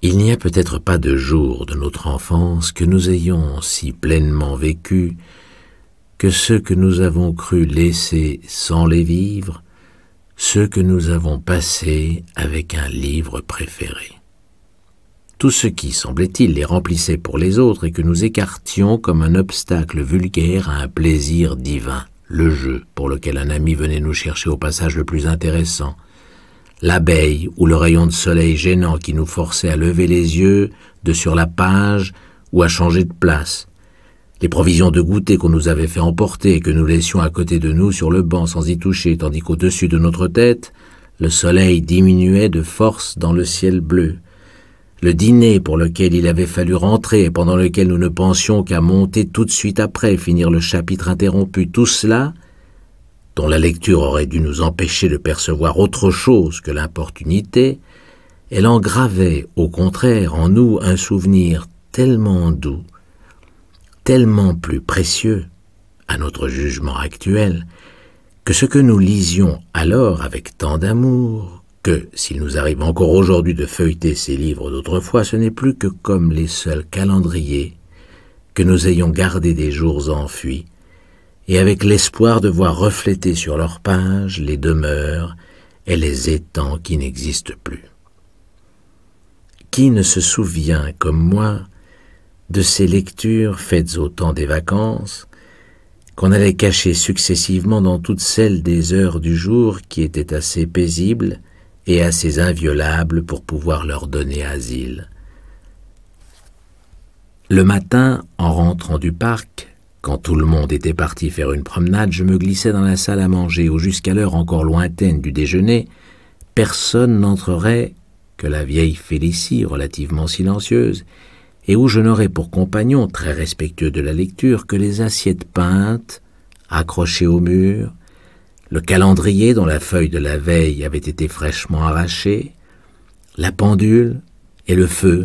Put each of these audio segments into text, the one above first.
Il n'y a peut-être pas de jour de notre enfance que nous ayons si pleinement vécu que ceux que nous avons cru laisser sans les vivre, ceux que nous avons passé avec un livre préféré. Tout ce qui, semblait-il, les remplissait pour les autres et que nous écartions comme un obstacle vulgaire à un plaisir divin, le jeu pour lequel un ami venait nous chercher au passage le plus intéressant, l'abeille ou le rayon de soleil gênant qui nous forçait à lever les yeux de sur la page ou à changer de place, les provisions de goûter qu'on nous avait fait emporter et que nous laissions à côté de nous sur le banc sans y toucher, tandis qu'au-dessus de notre tête, le soleil diminuait de force dans le ciel bleu. Le dîner pour lequel il avait fallu rentrer et pendant lequel nous ne pensions qu'à monter tout de suite après, finir le chapitre interrompu, tout cela, dont la lecture aurait dû nous empêcher de percevoir autre chose que l'importunité, elle engravait au contraire en nous un souvenir tellement doux, tellement plus précieux, à notre jugement actuel, que ce que nous lisions alors avec tant d'amour, que s'il nous arrive encore aujourd'hui de feuilleter ces livres d'autrefois, ce n'est plus que comme les seuls calendriers que nous ayons gardés des jours enfuis et avec l'espoir de voir refléter sur leurs pages les demeures et les étangs qui n'existent plus. Qui ne se souvient, comme moi, de ces lectures faites au temps des vacances, qu'on allait cacher successivement dans toutes celles des heures du jour qui étaient assez paisibles et assez inviolables pour pouvoir leur donner asile. Le matin, en rentrant du parc, quand tout le monde était parti faire une promenade, je me glissais dans la salle à manger, où jusqu'à l'heure encore lointaine du déjeuner, personne n'entrerait que la vieille Félicie, relativement silencieuse, et où je n'aurais pour compagnon, très respectueux de la lecture, que les assiettes peintes, accrochées au mur, le calendrier dont la feuille de la veille avait été fraîchement arrachée, la pendule et le feu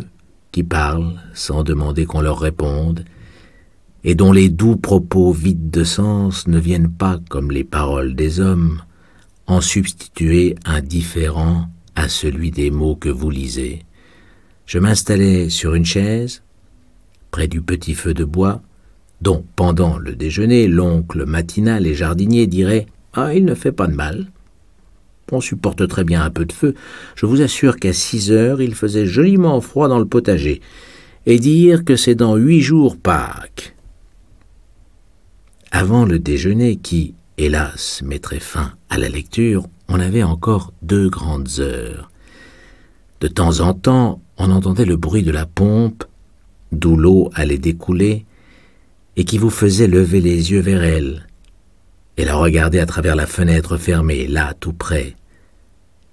qui parlent sans demander qu'on leur réponde, et dont les doux propos vides de sens ne viennent pas, comme les paroles des hommes, en substituer un différent à celui des mots que vous lisez. Je m'installai sur une chaise, près du petit feu de bois, dont, pendant le déjeuner, l'oncle matinal et jardinier diraient Ah, il ne fait pas de mal. On supporte très bien un peu de feu. Je vous assure qu'à six heures, il faisait joliment froid dans le potager. Et dire que c'est dans huit jours Pâques, avant le déjeuner qui, hélas, mettrait fin à la lecture, on avait encore deux grandes heures. De temps en temps, on entendait le bruit de la pompe, d'où l'eau allait découler, et qui vous faisait lever les yeux vers elle, et la regarder à travers la fenêtre fermée, là, tout près,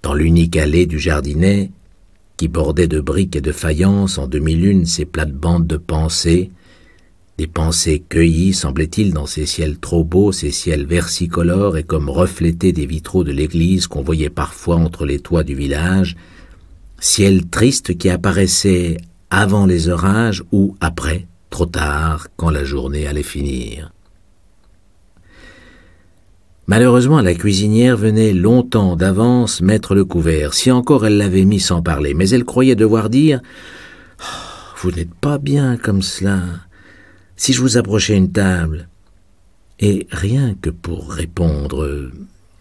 dans l'unique allée du jardinet, qui bordait de briques et de faïence en demi-lune ses plates-bandes de pensée, des pensées cueillies, semblait-il, dans ces ciels trop beaux, ces ciels versicolores et comme reflétés des vitraux de l'église qu'on voyait parfois entre les toits du village, ciel triste qui apparaissait avant les orages ou après, trop tard, quand la journée allait finir. Malheureusement, la cuisinière venait longtemps d'avance mettre le couvert, si encore elle l'avait mis sans parler, mais elle croyait devoir dire oh, Vous n'êtes pas bien comme cela si je vous approchais une table, et rien que pour répondre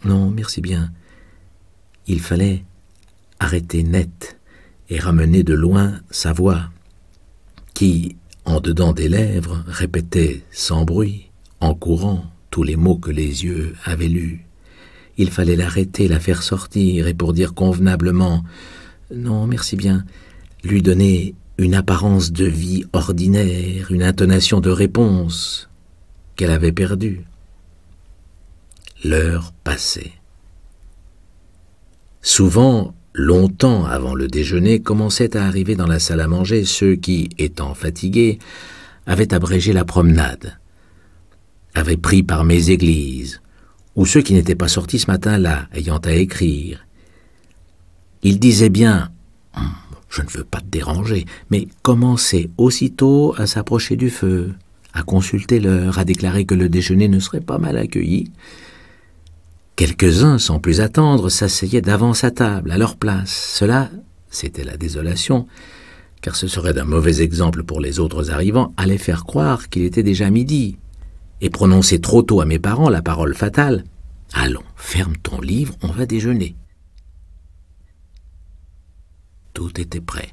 Non, merci bien, il fallait arrêter net et ramener de loin sa voix, qui, en dedans des lèvres, répétait sans bruit, en courant, tous les mots que les yeux avaient lus. Il fallait l'arrêter, la faire sortir, et pour dire convenablement Non, merci bien, lui donner une apparence de vie ordinaire, une intonation de réponse qu'elle avait perdue. L'heure passait. Souvent, longtemps avant le déjeuner, commençaient à arriver dans la salle à manger ceux qui, étant fatigués, avaient abrégé la promenade, avaient pris par mes églises, ou ceux qui n'étaient pas sortis ce matin-là, ayant à écrire. Ils disaient bien je ne veux pas te déranger, mais commencez aussitôt à s'approcher du feu, à consulter l'heure, à déclarer que le déjeuner ne serait pas mal accueilli. Quelques-uns, sans plus attendre, s'asseyaient d'avance à table, à leur place. Cela, c'était la désolation, car ce serait d'un mauvais exemple pour les autres arrivants, allait faire croire qu'il était déjà midi, et prononcer trop tôt à mes parents la parole fatale. Allons, ferme ton livre, on va déjeuner. Tout était prêt.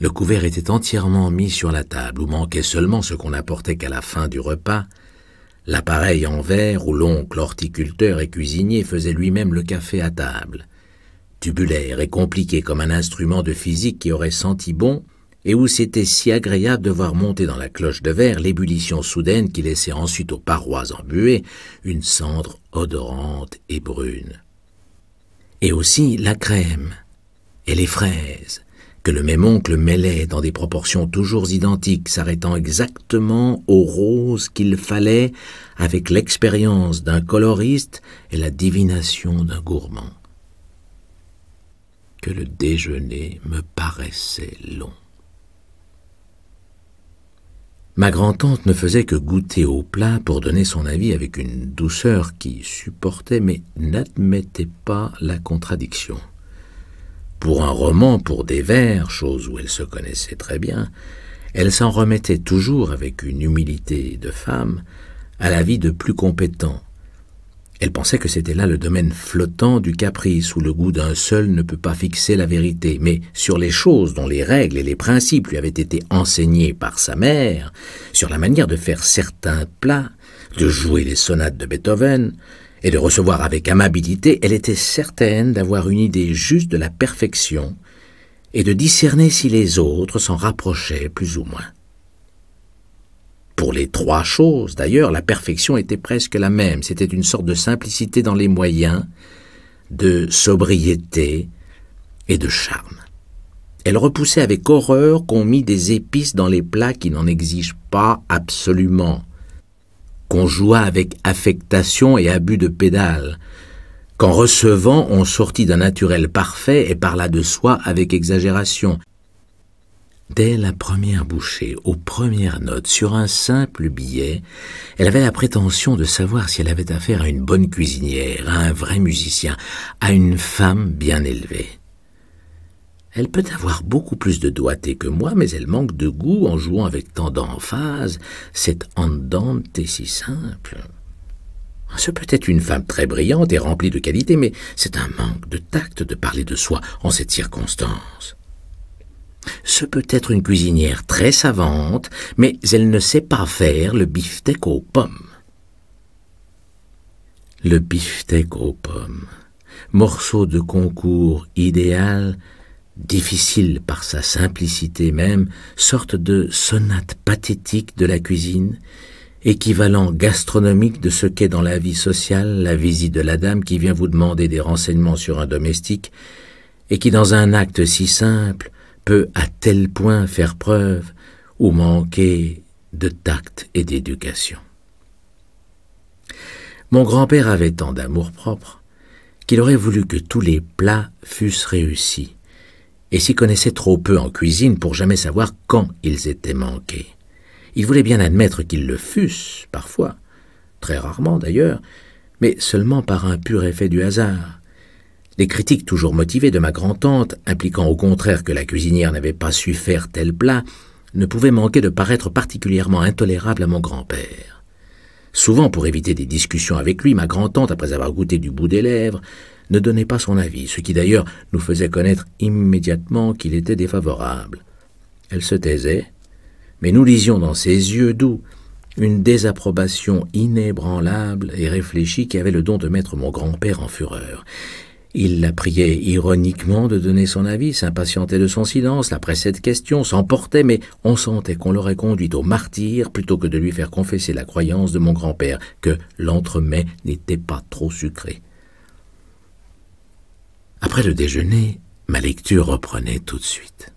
Le couvert était entièrement mis sur la table, où manquait seulement ce qu'on apportait qu'à la fin du repas, l'appareil en verre où l'oncle horticulteur et cuisinier faisait lui-même le café à table, tubulaire et compliqué comme un instrument de physique qui aurait senti bon, et où c'était si agréable de voir monter dans la cloche de verre l'ébullition soudaine qui laissait ensuite aux parois embuées une cendre odorante et brune. Et aussi la crème, et les fraises, que le même oncle mêlait dans des proportions toujours identiques, s'arrêtant exactement aux roses qu'il fallait avec l'expérience d'un coloriste et la divination d'un gourmand. Que le déjeuner me paraissait long. Ma grand-tante ne faisait que goûter au plat pour donner son avis avec une douceur qui supportait mais n'admettait pas la contradiction pour un roman, pour des vers, chose où elle se connaissait très bien, elle s'en remettait toujours avec une humilité de femme à la vie de plus compétents. Elle pensait que c'était là le domaine flottant du caprice où le goût d'un seul ne peut pas fixer la vérité, mais sur les choses dont les règles et les principes lui avaient été enseignés par sa mère, sur la manière de faire certains plats, de jouer les sonates de Beethoven, et de recevoir avec amabilité, elle était certaine d'avoir une idée juste de la perfection et de discerner si les autres s'en rapprochaient plus ou moins. Pour les trois choses, d'ailleurs, la perfection était presque la même, c'était une sorte de simplicité dans les moyens, de sobriété et de charme. Elle repoussait avec horreur qu'on mit des épices dans les plats qui n'en exigent pas absolument, qu'on joua avec affectation et abus de pédale, qu'en recevant on sortit d'un naturel parfait et parla de soi avec exagération. Dès la première bouchée, aux premières notes, sur un simple billet, elle avait la prétention de savoir si elle avait affaire à une bonne cuisinière, à un vrai musicien, à une femme bien élevée. Elle peut avoir beaucoup plus de doigté que moi, mais elle manque de goût en jouant avec tant d'emphase cette andante est si simple. Ce peut être une femme très brillante et remplie de qualités, mais c'est un manque de tact de parler de soi en cette circonstance. Ce peut être une cuisinière très savante, mais elle ne sait pas faire le beefsteak aux pommes. Le beefsteak aux pommes, morceau de concours idéal difficile par sa simplicité même, sorte de sonate pathétique de la cuisine, équivalent gastronomique de ce qu'est dans la vie sociale la visite de la dame qui vient vous demander des renseignements sur un domestique, et qui dans un acte si simple peut à tel point faire preuve ou manquer de tact et d'éducation. Mon grand-père avait tant d'amour-propre qu'il aurait voulu que tous les plats fussent réussis, et s'y connaissait trop peu en cuisine pour jamais savoir quand ils étaient manqués. Il voulait bien admettre qu'ils le fussent, parfois, très rarement d'ailleurs, mais seulement par un pur effet du hasard. Les critiques toujours motivées de ma grand-tante, impliquant au contraire que la cuisinière n'avait pas su faire tel plat, ne pouvaient manquer de paraître particulièrement intolérables à mon grand-père. Souvent, pour éviter des discussions avec lui, ma grand-tante, après avoir goûté du bout des lèvres, ne donnait pas son avis, ce qui d'ailleurs nous faisait connaître immédiatement qu'il était défavorable. Elle se taisait, mais nous lisions dans ses yeux doux une désapprobation inébranlable et réfléchie qui avait le don de mettre mon grand-père en fureur. Il la priait ironiquement de donner son avis, s'impatientait de son silence, la pressait de questions, s'emportait, mais on sentait qu'on l'aurait conduite au martyr plutôt que de lui faire confesser la croyance de mon grand-père que l'entremets n'était pas trop sucré. Après le déjeuner, ma lecture reprenait tout de suite.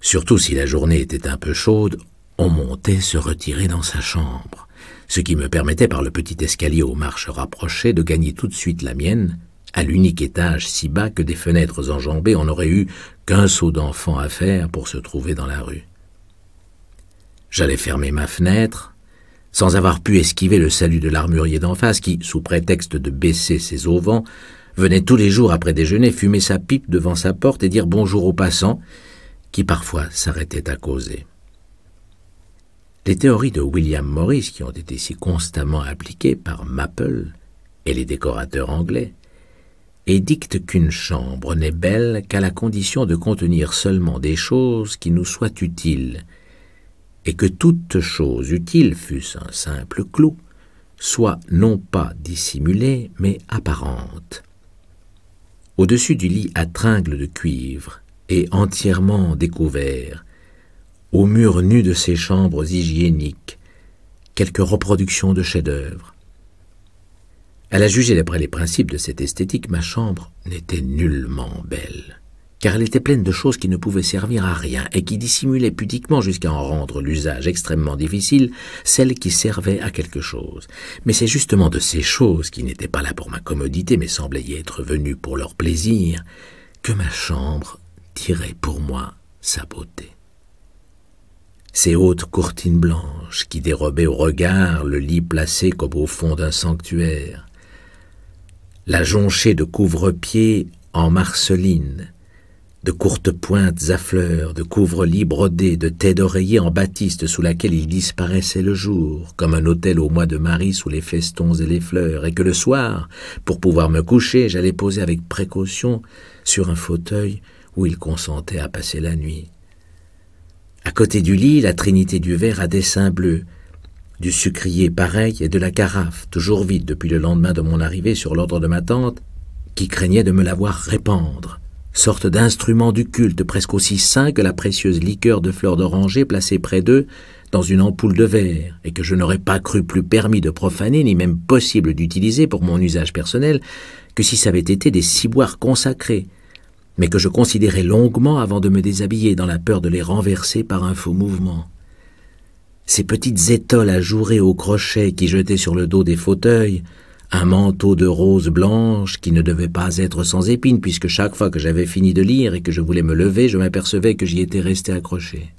Surtout si la journée était un peu chaude, on montait se retirer dans sa chambre, ce qui me permettait par le petit escalier aux marches rapprochées de gagner tout de suite la mienne, à l'unique étage si bas que des fenêtres enjambées on n'aurait eu qu'un saut d'enfant à faire pour se trouver dans la rue. J'allais fermer ma fenêtre, sans avoir pu esquiver le salut de l'armurier d'en face qui, sous prétexte de baisser ses auvents, venait tous les jours après déjeuner fumer sa pipe devant sa porte et dire bonjour aux passants, qui parfois s'arrêtaient à causer. Les théories de William Morris, qui ont été si constamment appliquées par Maple et les décorateurs anglais, édictent qu'une chambre n'est belle qu'à la condition de contenir seulement des choses qui nous soient utiles, et que toute chose utile, fût-ce un simple clou, soit non pas dissimulée, mais apparente. Au-dessus du lit à tringles de cuivre et entièrement découvert, aux murs nus de ces chambres hygiéniques, quelques reproductions de chefs-d'œuvre. À la juger d'après les principes de cette esthétique, ma chambre n'était nullement belle car elle était pleine de choses qui ne pouvaient servir à rien et qui dissimulaient pudiquement jusqu'à en rendre l'usage extrêmement difficile celles qui servaient à quelque chose. Mais c'est justement de ces choses qui n'étaient pas là pour ma commodité mais semblaient y être venues pour leur plaisir que ma chambre tirait pour moi sa beauté. Ces hautes courtines blanches qui dérobaient au regard le lit placé comme au fond d'un sanctuaire, la jonchée de couvre-pieds en marceline, de courtes pointes à fleurs, de couvre-lits brodés, de têtes d'oreiller en batiste sous laquelle il disparaissait le jour, comme un hôtel au mois de Marie sous les festons et les fleurs, et que le soir, pour pouvoir me coucher, j'allais poser avec précaution sur un fauteuil où il consentait à passer la nuit. À côté du lit, la trinité du verre à dessins bleus, du sucrier pareil et de la carafe, toujours vide depuis le lendemain de mon arrivée sur l'ordre de ma tante, qui craignait de me la voir répandre sorte d'instrument du culte presque aussi sain que la précieuse liqueur de fleurs d'oranger placée près d'eux dans une ampoule de verre, et que je n'aurais pas cru plus permis de profaner, ni même possible d'utiliser pour mon usage personnel, que si ça avait été des ciboires consacrés, mais que je considérais longuement avant de me déshabiller, dans la peur de les renverser par un faux mouvement. Ces petites étoles ajourées aux crochets qui jetaient sur le dos des fauteuils, un manteau de rose blanche qui ne devait pas être sans épines, puisque chaque fois que j'avais fini de lire et que je voulais me lever, je m'apercevais que j'y étais resté accroché.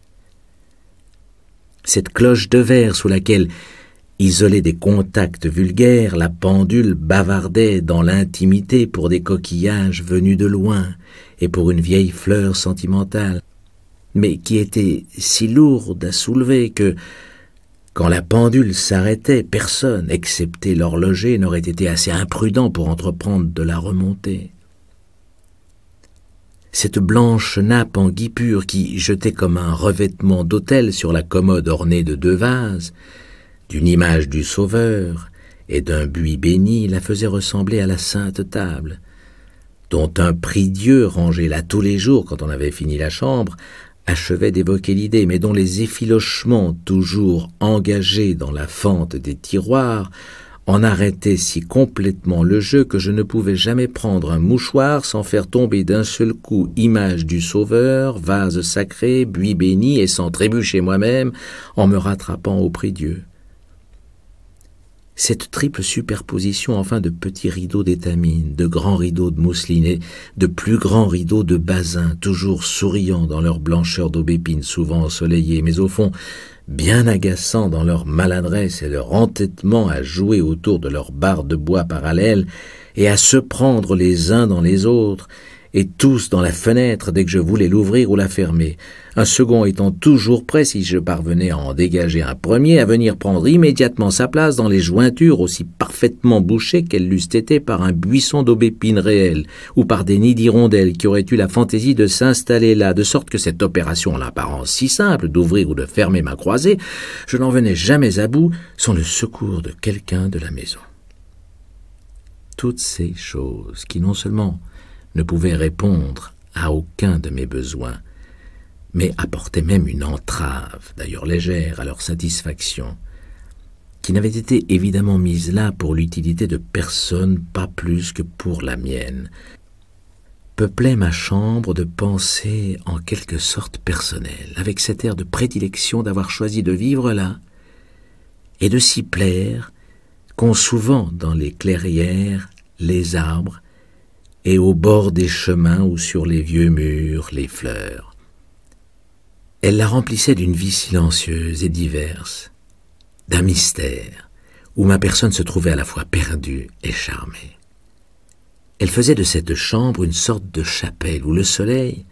Cette cloche de verre sous laquelle, isolée des contacts vulgaires, la pendule bavardait dans l'intimité pour des coquillages venus de loin et pour une vieille fleur sentimentale, mais qui était si lourde à soulever que, quand la pendule s'arrêtait, personne, excepté l'horloger, n'aurait été assez imprudent pour entreprendre de la remonter. Cette blanche nappe en guipure qui, jetait comme un revêtement d'autel sur la commode ornée de deux vases, d'une image du Sauveur et d'un buis béni, la faisait ressembler à la sainte table, dont un prie-dieu rangé là tous les jours quand on avait fini la chambre achevait d'évoquer l'idée, mais dont les effilochements toujours engagés dans la fente des tiroirs en arrêtaient si complètement le jeu que je ne pouvais jamais prendre un mouchoir sans faire tomber d'un seul coup image du Sauveur, vase sacré, buis béni, et sans trébucher moi-même en me rattrapant au prix Dieu cette triple superposition enfin de petits rideaux d'étamine, de grands rideaux de mousseline de plus grands rideaux de basin, toujours souriants dans leur blancheur d'aubépine, souvent ensoleillée, mais au fond bien agaçants dans leur maladresse et leur entêtement à jouer autour de leurs barres de bois parallèles et à se prendre les uns dans les autres, et tous dans la fenêtre dès que je voulais l'ouvrir ou la fermer, un second étant toujours prêt si je parvenais à en dégager un premier, à venir prendre immédiatement sa place dans les jointures aussi parfaitement bouchées qu'elles l'eussent été par un buisson d'aubépine réelle, ou par des nids d'hirondelles qui auraient eu la fantaisie de s'installer là, de sorte que cette opération, en l'apparence si simple d'ouvrir ou de fermer ma croisée, je n'en venais jamais à bout sans le secours de quelqu'un de la maison. Toutes ces choses qui non seulement ne pouvait répondre à aucun de mes besoins, mais apportait même une entrave, d'ailleurs légère, à leur satisfaction, qui n'avait été évidemment mise là pour l'utilité de personne, pas plus que pour la mienne, peuplait ma chambre de pensées en quelque sorte personnelles, avec cet air de prédilection d'avoir choisi de vivre là et de s'y plaire, qu'ont souvent dans les clairières les arbres et au bord des chemins ou sur les vieux murs, les fleurs. Elle la remplissait d'une vie silencieuse et diverse, d'un mystère, où ma personne se trouvait à la fois perdue et charmée. Elle faisait de cette chambre une sorte de chapelle où le soleil,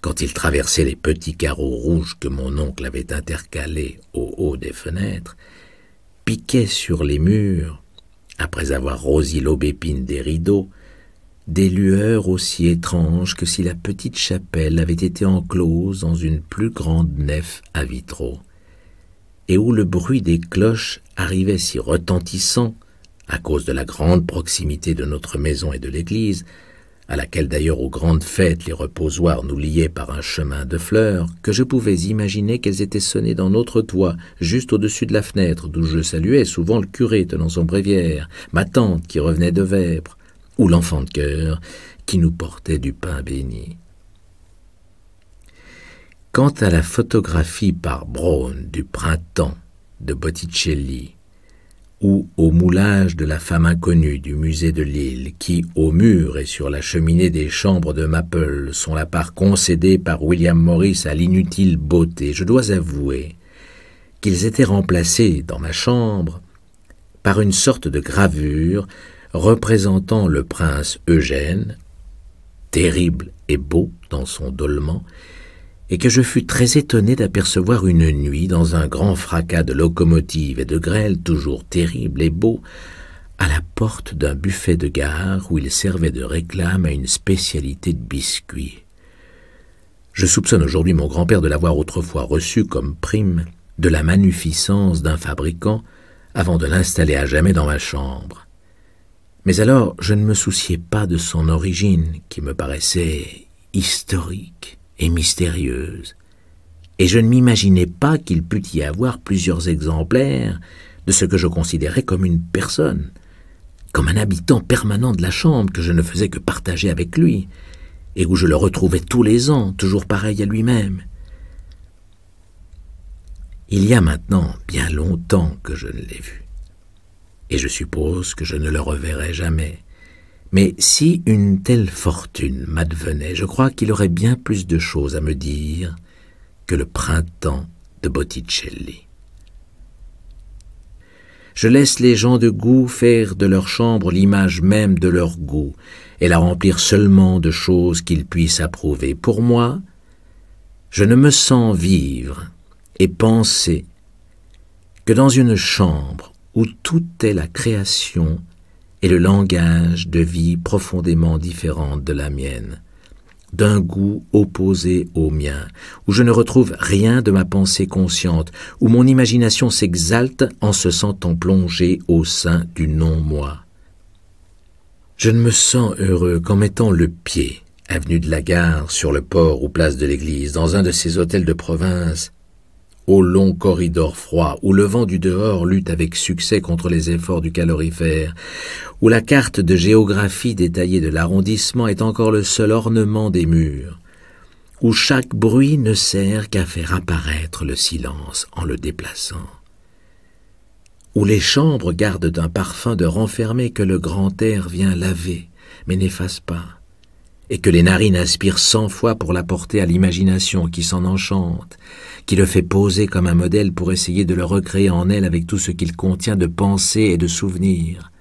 quand il traversait les petits carreaux rouges que mon oncle avait intercalés au haut des fenêtres, piquait sur les murs, après avoir rosi l'aubépine des rideaux, des lueurs aussi étranges que si la petite chapelle avait été enclose dans une plus grande nef à vitraux, et où le bruit des cloches arrivait si retentissant, à cause de la grande proximité de notre maison et de l'église, à laquelle d'ailleurs aux grandes fêtes les reposoirs nous liaient par un chemin de fleurs, que je pouvais imaginer qu'elles étaient sonnées dans notre toit, juste au-dessus de la fenêtre, d'où je saluais souvent le curé tenant son bréviaire, ma tante qui revenait de Vêpres, ou l'enfant de cœur qui nous portait du pain béni. Quant à la photographie par Braun du printemps de Botticelli, ou au moulage de la femme inconnue du musée de Lille, qui, au mur et sur la cheminée des chambres de Maple, sont la part concédée par William Morris à l'inutile beauté, je dois avouer qu'ils étaient remplacés, dans ma chambre, par une sorte de gravure représentant le prince Eugène, terrible et beau dans son dolman, et que je fus très étonné d'apercevoir une nuit dans un grand fracas de locomotives et de grêles toujours terrible et beau, à la porte d'un buffet de gare où il servait de réclame à une spécialité de biscuits. Je soupçonne aujourd'hui mon grand-père de l'avoir autrefois reçu comme prime de la magnificence d'un fabricant avant de l'installer à jamais dans ma chambre. Mais alors je ne me souciais pas de son origine, qui me paraissait historique et mystérieuse, et je ne m'imaginais pas qu'il pût y avoir plusieurs exemplaires de ce que je considérais comme une personne, comme un habitant permanent de la chambre que je ne faisais que partager avec lui, et où je le retrouvais tous les ans, toujours pareil à lui-même. Il y a maintenant bien longtemps que je ne l'ai vu et je suppose que je ne le reverrai jamais. Mais si une telle fortune m'advenait, je crois qu'il aurait bien plus de choses à me dire que le printemps de Botticelli. Je laisse les gens de goût faire de leur chambre l'image même de leur goût et la remplir seulement de choses qu'ils puissent approuver. Pour moi, je ne me sens vivre et penser que dans une chambre où tout est la création et le langage de vie profondément différente de la mienne, d'un goût opposé au mien, où je ne retrouve rien de ma pensée consciente, où mon imagination s'exalte en se sentant plongée au sein du non-moi. Je ne me sens heureux qu'en mettant le pied, avenue de la gare, sur le port ou place de l'église, dans un de ces hôtels de province, au long corridor froid, où le vent du dehors lutte avec succès contre les efforts du calorifère, où la carte de géographie détaillée de l'arrondissement est encore le seul ornement des murs, où chaque bruit ne sert qu'à faire apparaître le silence en le déplaçant, où les chambres gardent un parfum de renfermé que le grand air vient laver, mais n'efface pas, et que les narines aspirent cent fois pour la porter à l'imagination qui s'en enchante, qui le fait poser comme un modèle pour essayer de le recréer en elle avec tout ce qu'il contient de pensées et de souvenirs.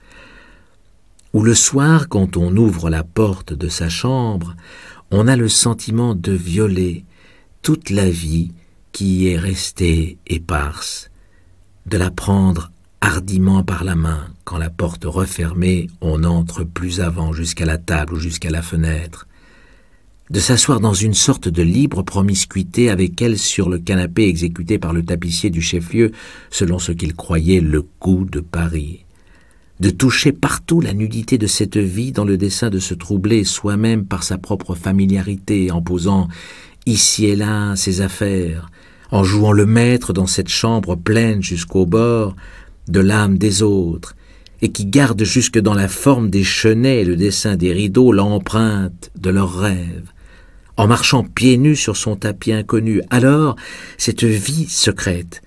Ou le soir, quand on ouvre la porte de sa chambre, on a le sentiment de violer toute la vie qui y est restée éparse, de la prendre hardiment par la main, quand la porte refermée, on entre plus avant jusqu'à la table ou jusqu'à la fenêtre. De s'asseoir dans une sorte de libre promiscuité avec elle sur le canapé exécuté par le tapissier du chef-lieu, selon ce qu'il croyait le goût de Paris de toucher partout la nudité de cette vie dans le dessein de se troubler soi-même par sa propre familiarité, en posant ici et là ses affaires, en jouant le maître dans cette chambre pleine jusqu'au bord de l'âme des autres, et qui gardent jusque dans la forme des chenets le dessin des rideaux l'empreinte de leurs rêves, en marchant pieds nus sur son tapis inconnu. Alors, cette vie secrète,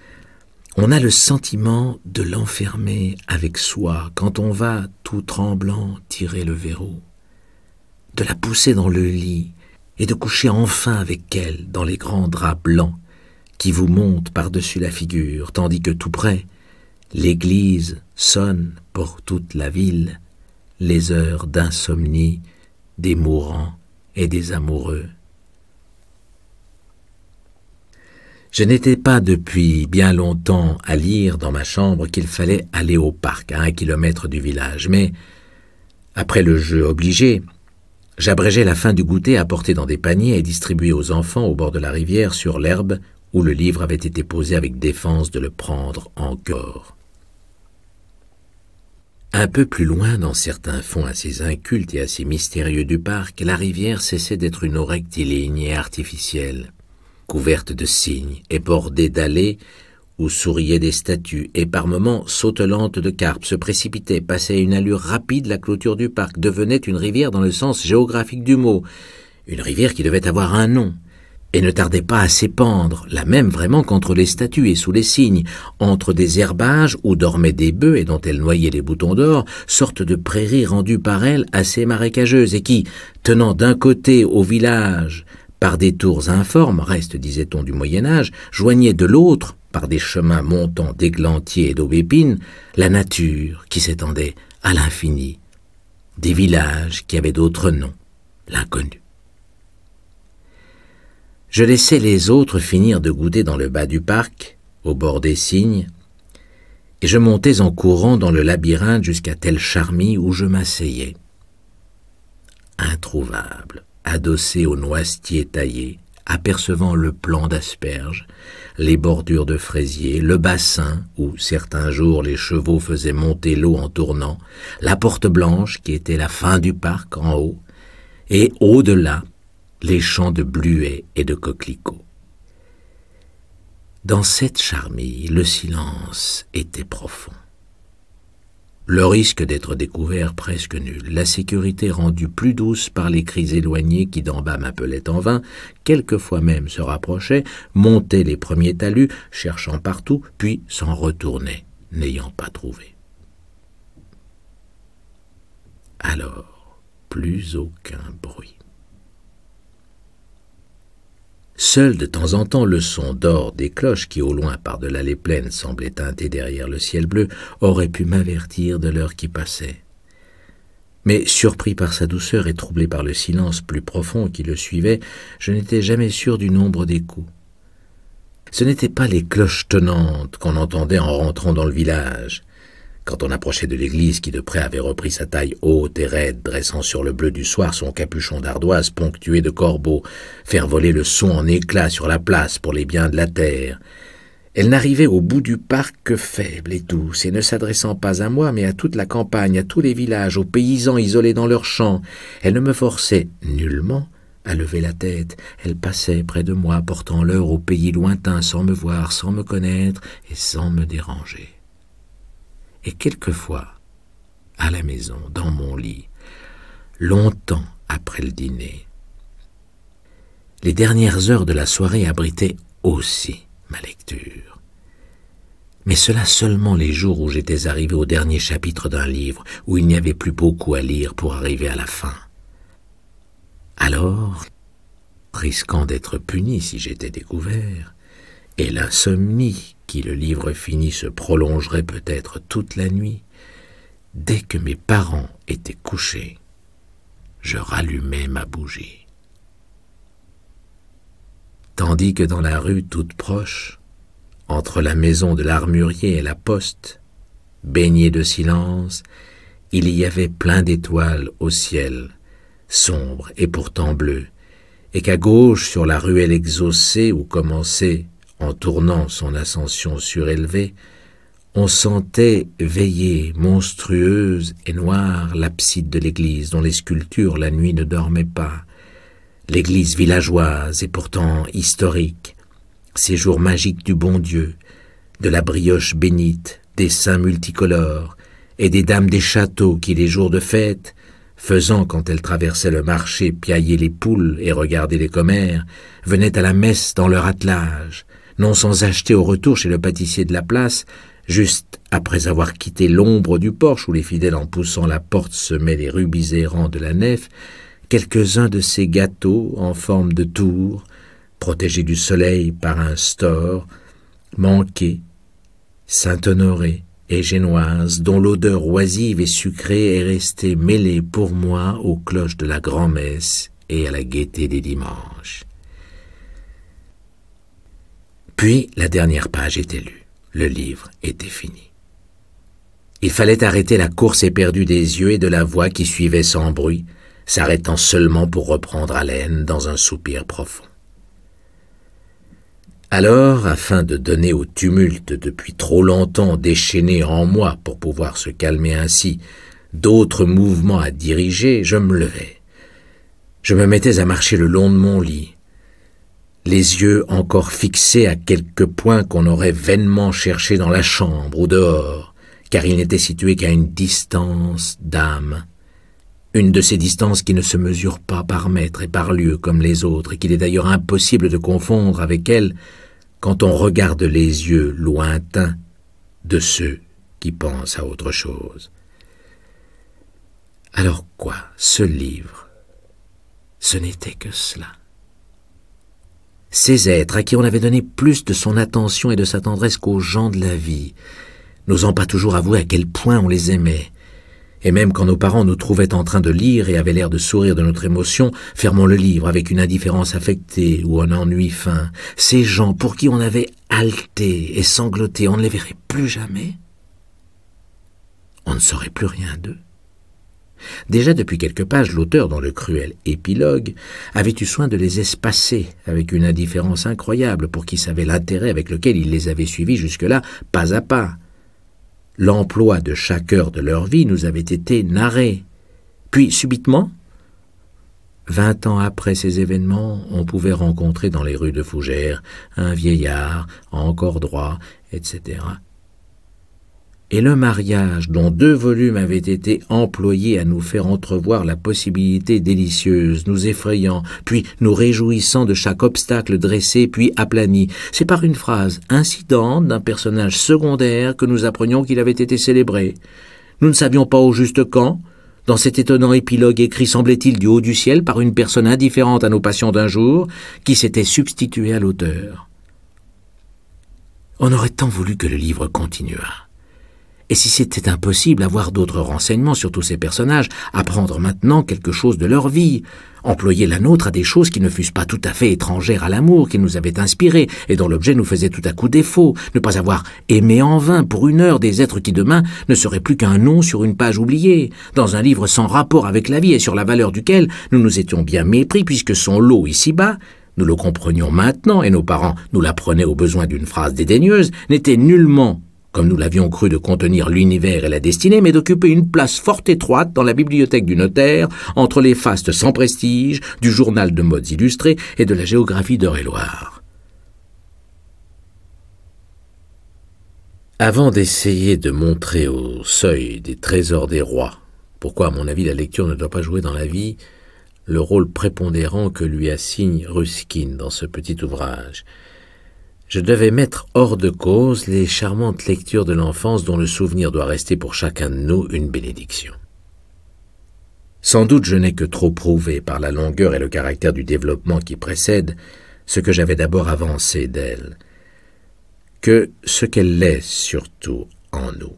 on a le sentiment de l'enfermer avec soi quand on va, tout tremblant, tirer le verrou, de la pousser dans le lit et de coucher enfin avec elle dans les grands draps blancs qui vous montent par-dessus la figure, tandis que tout près, l'église sonne pour toute la ville les heures d'insomnie des mourants et des amoureux. Je n'étais pas depuis bien longtemps à lire dans ma chambre qu'il fallait aller au parc à un kilomètre du village, mais après le jeu obligé, j'abrégeais la fin du goûter apporté dans des paniers et distribué aux enfants au bord de la rivière sur l'herbe où le livre avait été posé avec défense de le prendre encore. Un peu plus loin, dans certains fonds assez incultes et assez mystérieux du parc, la rivière cessait d'être une eau rectiligne et artificielle, couverte de cygnes et bordée d'allées où souriaient des statues, et par moments sautelantes de carpes se précipitaient, passaient à une allure rapide la clôture du parc, devenait une rivière dans le sens géographique du mot, une rivière qui devait avoir un nom, et ne tardait pas à s'épandre, la même vraiment qu'entre les statues et sous les signes, entre des herbages où dormaient des bœufs et dont elle noyait les boutons d'or, sorte de prairies rendues par elle assez marécageuses et qui, tenant d'un côté au village par des tours informes, reste, disait-on, du Moyen Âge, joignait de l'autre, par des chemins montants d'églantiers et d'aubépines, la nature qui s'étendait à l'infini, des villages qui avaient d'autres noms, l'inconnu. Je laissais les autres finir de goûter dans le bas du parc, au bord des cygnes, et je montais en courant dans le labyrinthe jusqu'à telle charmille où je m'asseyais. Introuvable, adossé au noisetier taillé, apercevant le plan d'asperges, les bordures de fraisiers, le bassin où certains jours les chevaux faisaient monter l'eau en tournant, la porte blanche qui était la fin du parc en haut, et au-delà, les chants de bluets et de coquelicots. Dans cette charmille, le silence était profond. Le risque d'être découvert presque nul, la sécurité rendue plus douce par les cris éloignés qui d'en bas m'appelaient en vain, quelquefois même se rapprochaient, montaient les premiers talus, cherchant partout, puis s'en retournaient, n'ayant pas trouvé. Alors, plus aucun bruit. Seul de temps en temps le son d'or des cloches qui au loin par de l'allée pleine, semblait teinter derrière le ciel bleu aurait pu m'avertir de l'heure qui passait. Mais surpris par sa douceur et troublé par le silence plus profond qui le suivait, je n'étais jamais sûr du nombre des coups. Ce n'étaient pas les cloches tenantes qu'on entendait en rentrant dans le village, quand on approchait de l'église qui de près avait repris sa taille haute et raide, dressant sur le bleu du soir son capuchon d'ardoise ponctué de corbeaux, faire voler le son en éclats sur la place pour les biens de la terre, elle n'arrivait au bout du parc que faible et douce, et ne s'adressant pas à moi, mais à toute la campagne, à tous les villages, aux paysans isolés dans leurs champs, elle ne me forçait nullement à lever la tête. Elle passait près de moi, portant l'heure au pays lointain, sans me voir, sans me connaître et sans me déranger et quelquefois, à la maison, dans mon lit, longtemps après le dîner. Les dernières heures de la soirée abritaient aussi ma lecture. Mais cela seulement les jours où j'étais arrivé au dernier chapitre d'un livre, où il n'y avait plus beaucoup à lire pour arriver à la fin. Alors, risquant d'être puni si j'étais découvert, et l'insomnie qui le livre fini se prolongerait peut-être toute la nuit, dès que mes parents étaient couchés, je rallumais ma bougie. Tandis que dans la rue toute proche, entre la maison de l'armurier et la poste, baignée de silence, il y avait plein d'étoiles au ciel, sombres et pourtant bleu, et qu'à gauche, sur la ruelle exaucée où commençait en tournant son ascension surélevée, on sentait veiller, monstrueuse et noire, l'abside de l'église dont les sculptures la nuit ne dormaient pas, l'église villageoise et pourtant historique, ces jours magiques du bon Dieu, de la brioche bénite, des saints multicolores et des dames des châteaux qui, les jours de fête, faisant quand elles traversaient le marché piailler les poules et regarder les commères, venaient à la messe dans leur attelage, non sans acheter au retour chez le pâtissier de la place, juste après avoir quitté l'ombre du porche où les fidèles en poussant la porte semaient les rubis errants de la nef, quelques-uns de ces gâteaux en forme de tour, protégés du soleil par un store, manqués, Saint-Honoré et génoise, dont l'odeur oisive et sucrée est restée mêlée pour moi aux cloches de la grand-messe et à la gaieté des dimanches. Puis la dernière page était lue, le livre était fini. Il fallait arrêter la course éperdue des yeux et de la voix qui suivait sans bruit, s'arrêtant seulement pour reprendre haleine dans un soupir profond. Alors, afin de donner au tumulte depuis trop longtemps déchaîné en moi pour pouvoir se calmer ainsi, d'autres mouvements à diriger, je me levai. Je me mettais à marcher le long de mon lit, les yeux encore fixés à quelques point qu'on aurait vainement cherché dans la chambre ou dehors, car il n'était situé qu'à une distance d'âme, une de ces distances qui ne se mesurent pas par mètre et par lieu comme les autres, et qu'il est d'ailleurs impossible de confondre avec elles quand on regarde les yeux lointains de ceux qui pensent à autre chose. Alors quoi, ce livre, ce n'était que cela ces êtres à qui on avait donné plus de son attention et de sa tendresse qu'aux gens de la vie, n'osant pas toujours avouer à quel point on les aimait. Et même quand nos parents nous trouvaient en train de lire et avaient l'air de sourire de notre émotion, fermant le livre avec une indifférence affectée ou un ennui fin, ces gens pour qui on avait haleté et sangloté, on ne les verrait plus jamais. On ne saurait plus rien d'eux. Déjà depuis quelques pages, l'auteur, dans le cruel épilogue, avait eu soin de les espacer avec une indifférence incroyable pour qui savait l'intérêt avec lequel il les avait suivis jusque-là, pas à pas. L'emploi de chaque heure de leur vie nous avait été narré. Puis, subitement, Vingt ans après ces événements, on pouvait rencontrer dans les rues de Fougères un vieillard, encore droit, etc., et le mariage, dont deux volumes avaient été employés à nous faire entrevoir la possibilité délicieuse, nous effrayant, puis nous réjouissant de chaque obstacle dressé, puis aplani, c'est par une phrase incidente d'un personnage secondaire que nous apprenions qu'il avait été célébré. Nous ne savions pas au juste quand, dans cet étonnant épilogue écrit, semblait-il, du haut du ciel par une personne indifférente à nos passions d'un jour, qui s'était substituée à l'auteur. On aurait tant voulu que le livre continuât. Et si c'était impossible, avoir d'autres renseignements sur tous ces personnages, apprendre maintenant quelque chose de leur vie, employer la nôtre à des choses qui ne fussent pas tout à fait étrangères à l'amour qui nous avait inspiré et dont l'objet nous faisait tout à coup défaut, ne pas avoir aimé en vain pour une heure des êtres qui demain ne seraient plus qu'un nom sur une page oubliée, dans un livre sans rapport avec la vie et sur la valeur duquel nous nous étions bien mépris puisque son lot ici-bas nous le comprenions maintenant et nos parents nous l'apprenaient au besoin d'une phrase dédaigneuse, n'était nullement comme nous l'avions cru de contenir l'univers et la destinée, mais d'occuper une place fort étroite dans la bibliothèque du notaire, entre les fastes sans prestige, du journal de modes illustrés et de la géographie d'Eure-et-Loire. Avant d'essayer de montrer au seuil des trésors des rois pourquoi, à mon avis, la lecture ne doit pas jouer dans la vie le rôle prépondérant que lui assigne Ruskin dans ce petit ouvrage, je devais mettre hors de cause les charmantes lectures de l'enfance dont le souvenir doit rester pour chacun de nous une bénédiction. Sans doute je n'ai que trop prouvé par la longueur et le caractère du développement qui précède ce que j'avais d'abord avancé d'elle, que ce qu'elle laisse surtout en nous.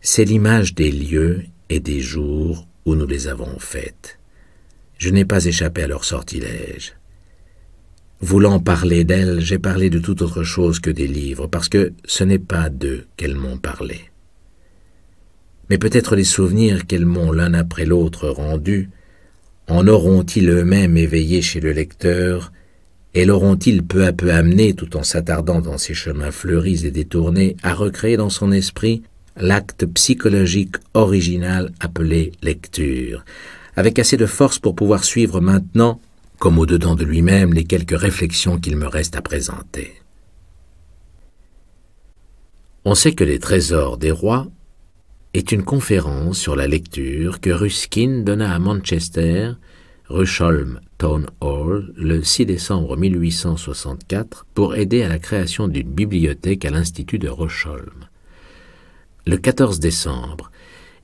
C'est l'image des lieux et des jours où nous les avons faites. Je n'ai pas échappé à leur sortilège. Voulant parler d'elle, j'ai parlé de toute autre chose que des livres, parce que ce n'est pas d'eux qu'elles m'ont parlé. Mais peut-être les souvenirs qu'elles m'ont l'un après l'autre rendus en auront-ils eux-mêmes éveillé chez le lecteur, et l'auront-ils peu à peu amené, tout en s'attardant dans ses chemins fleuris et détournés, à recréer dans son esprit l'acte psychologique original appelé lecture, avec assez de force pour pouvoir suivre maintenant comme au-dedans de lui-même les quelques réflexions qu'il me reste à présenter. On sait que les trésors des rois est une conférence sur la lecture que Ruskin donna à Manchester, Rusholm Town Hall, le 6 décembre 1864, pour aider à la création d'une bibliothèque à l'Institut de Rusholm. Le 14 décembre,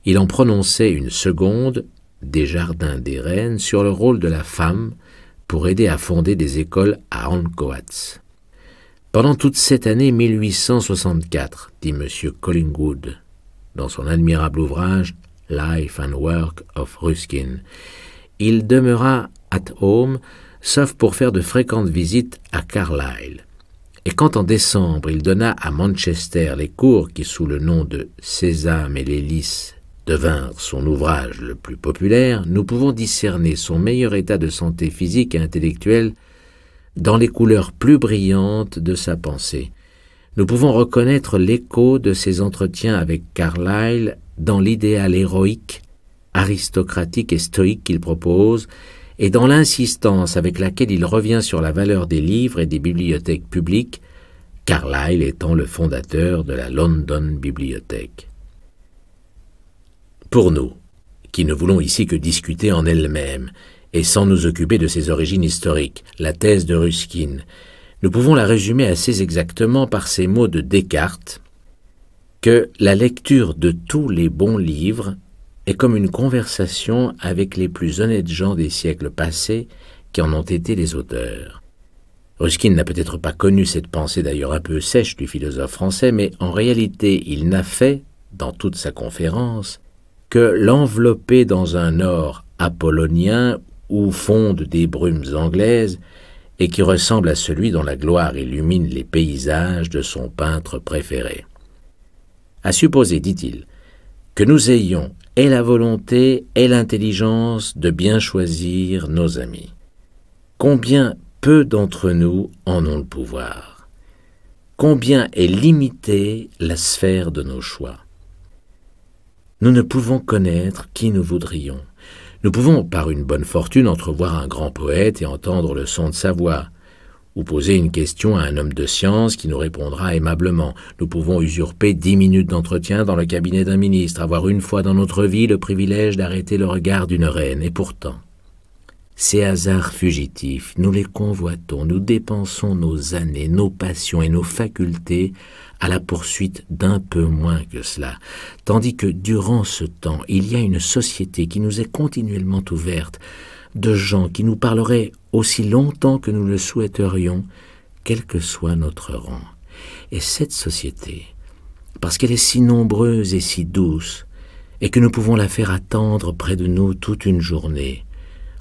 il en prononçait une seconde, des Jardins des Reines, sur le rôle de la femme pour aider à fonder des écoles à Ancoats. Pendant toute cette année 1864, dit M. Collingwood, dans son admirable ouvrage Life and Work of Ruskin, il demeura at home, sauf pour faire de fréquentes visites à Carlisle. Et quand en décembre il donna à Manchester les cours qui, sous le nom de Sésame et l'hélice devinrent son ouvrage le plus populaire, nous pouvons discerner son meilleur état de santé physique et intellectuelle dans les couleurs plus brillantes de sa pensée. Nous pouvons reconnaître l'écho de ses entretiens avec Carlyle dans l'idéal héroïque, aristocratique et stoïque qu'il propose, et dans l'insistance avec laquelle il revient sur la valeur des livres et des bibliothèques publiques, Carlyle étant le fondateur de la London Bibliothèque. Pour nous, qui ne voulons ici que discuter en elle-même, et sans nous occuper de ses origines historiques, la thèse de Ruskin, nous pouvons la résumer assez exactement par ces mots de Descartes que la lecture de tous les bons livres est comme une conversation avec les plus honnêtes gens des siècles passés qui en ont été les auteurs. Ruskin n'a peut-être pas connu cette pensée d'ailleurs un peu sèche du philosophe français, mais en réalité il n'a fait, dans toute sa conférence, que l'envelopper dans un or apollonien où fondent des brumes anglaises et qui ressemble à celui dont la gloire illumine les paysages de son peintre préféré. À supposer, dit-il, que nous ayons et la volonté et l'intelligence de bien choisir nos amis. Combien peu d'entre nous en ont le pouvoir Combien est limitée la sphère de nos choix nous ne pouvons connaître qui nous voudrions. Nous pouvons, par une bonne fortune, entrevoir un grand poète et entendre le son de sa voix, ou poser une question à un homme de science qui nous répondra aimablement. Nous pouvons usurper dix minutes d'entretien dans le cabinet d'un ministre, avoir une fois dans notre vie le privilège d'arrêter le regard d'une reine, et pourtant, ces hasards fugitifs, nous les convoitons, nous dépensons nos années, nos passions et nos facultés à la poursuite d'un peu moins que cela. Tandis que durant ce temps, il y a une société qui nous est continuellement ouverte, de gens qui nous parleraient aussi longtemps que nous le souhaiterions, quel que soit notre rang. Et cette société, parce qu'elle est si nombreuse et si douce, et que nous pouvons la faire attendre près de nous toute une journée,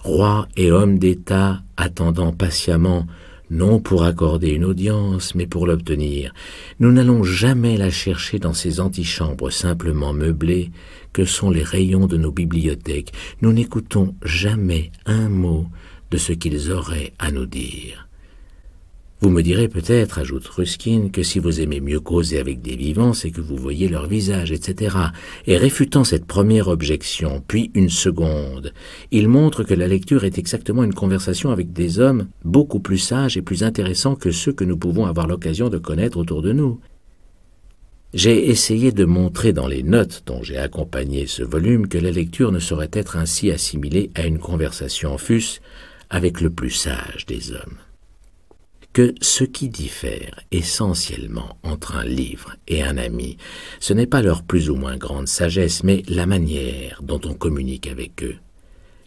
rois et hommes d'État attendant patiemment non pour accorder une audience, mais pour l'obtenir. Nous n'allons jamais la chercher dans ces antichambres simplement meublées que sont les rayons de nos bibliothèques. Nous n'écoutons jamais un mot de ce qu'ils auraient à nous dire. Vous me direz peut-être, ajoute Ruskin, que si vous aimez mieux causer avec des vivants, c'est que vous voyez leur visage, etc. Et réfutant cette première objection, puis une seconde, il montre que la lecture est exactement une conversation avec des hommes beaucoup plus sages et plus intéressants que ceux que nous pouvons avoir l'occasion de connaître autour de nous. J'ai essayé de montrer dans les notes dont j'ai accompagné ce volume que la lecture ne saurait être ainsi assimilée à une conversation, fût avec le plus sage des hommes que ce qui diffère essentiellement entre un livre et un ami, ce n'est pas leur plus ou moins grande sagesse, mais la manière dont on communique avec eux.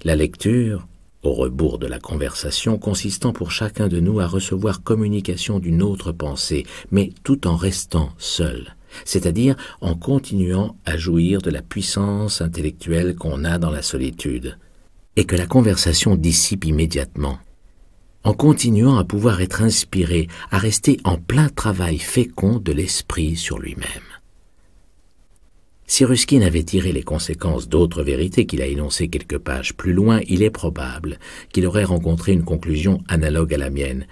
La lecture, au rebours de la conversation consistant pour chacun de nous à recevoir communication d'une autre pensée, mais tout en restant seul, c'est-à-dire en continuant à jouir de la puissance intellectuelle qu'on a dans la solitude, et que la conversation dissipe immédiatement en continuant à pouvoir être inspiré, à rester en plein travail fécond de l'esprit sur lui-même. Si Ruskin avait tiré les conséquences d'autres vérités qu'il a énoncées quelques pages plus loin, il est probable qu'il aurait rencontré une conclusion analogue à la mienne.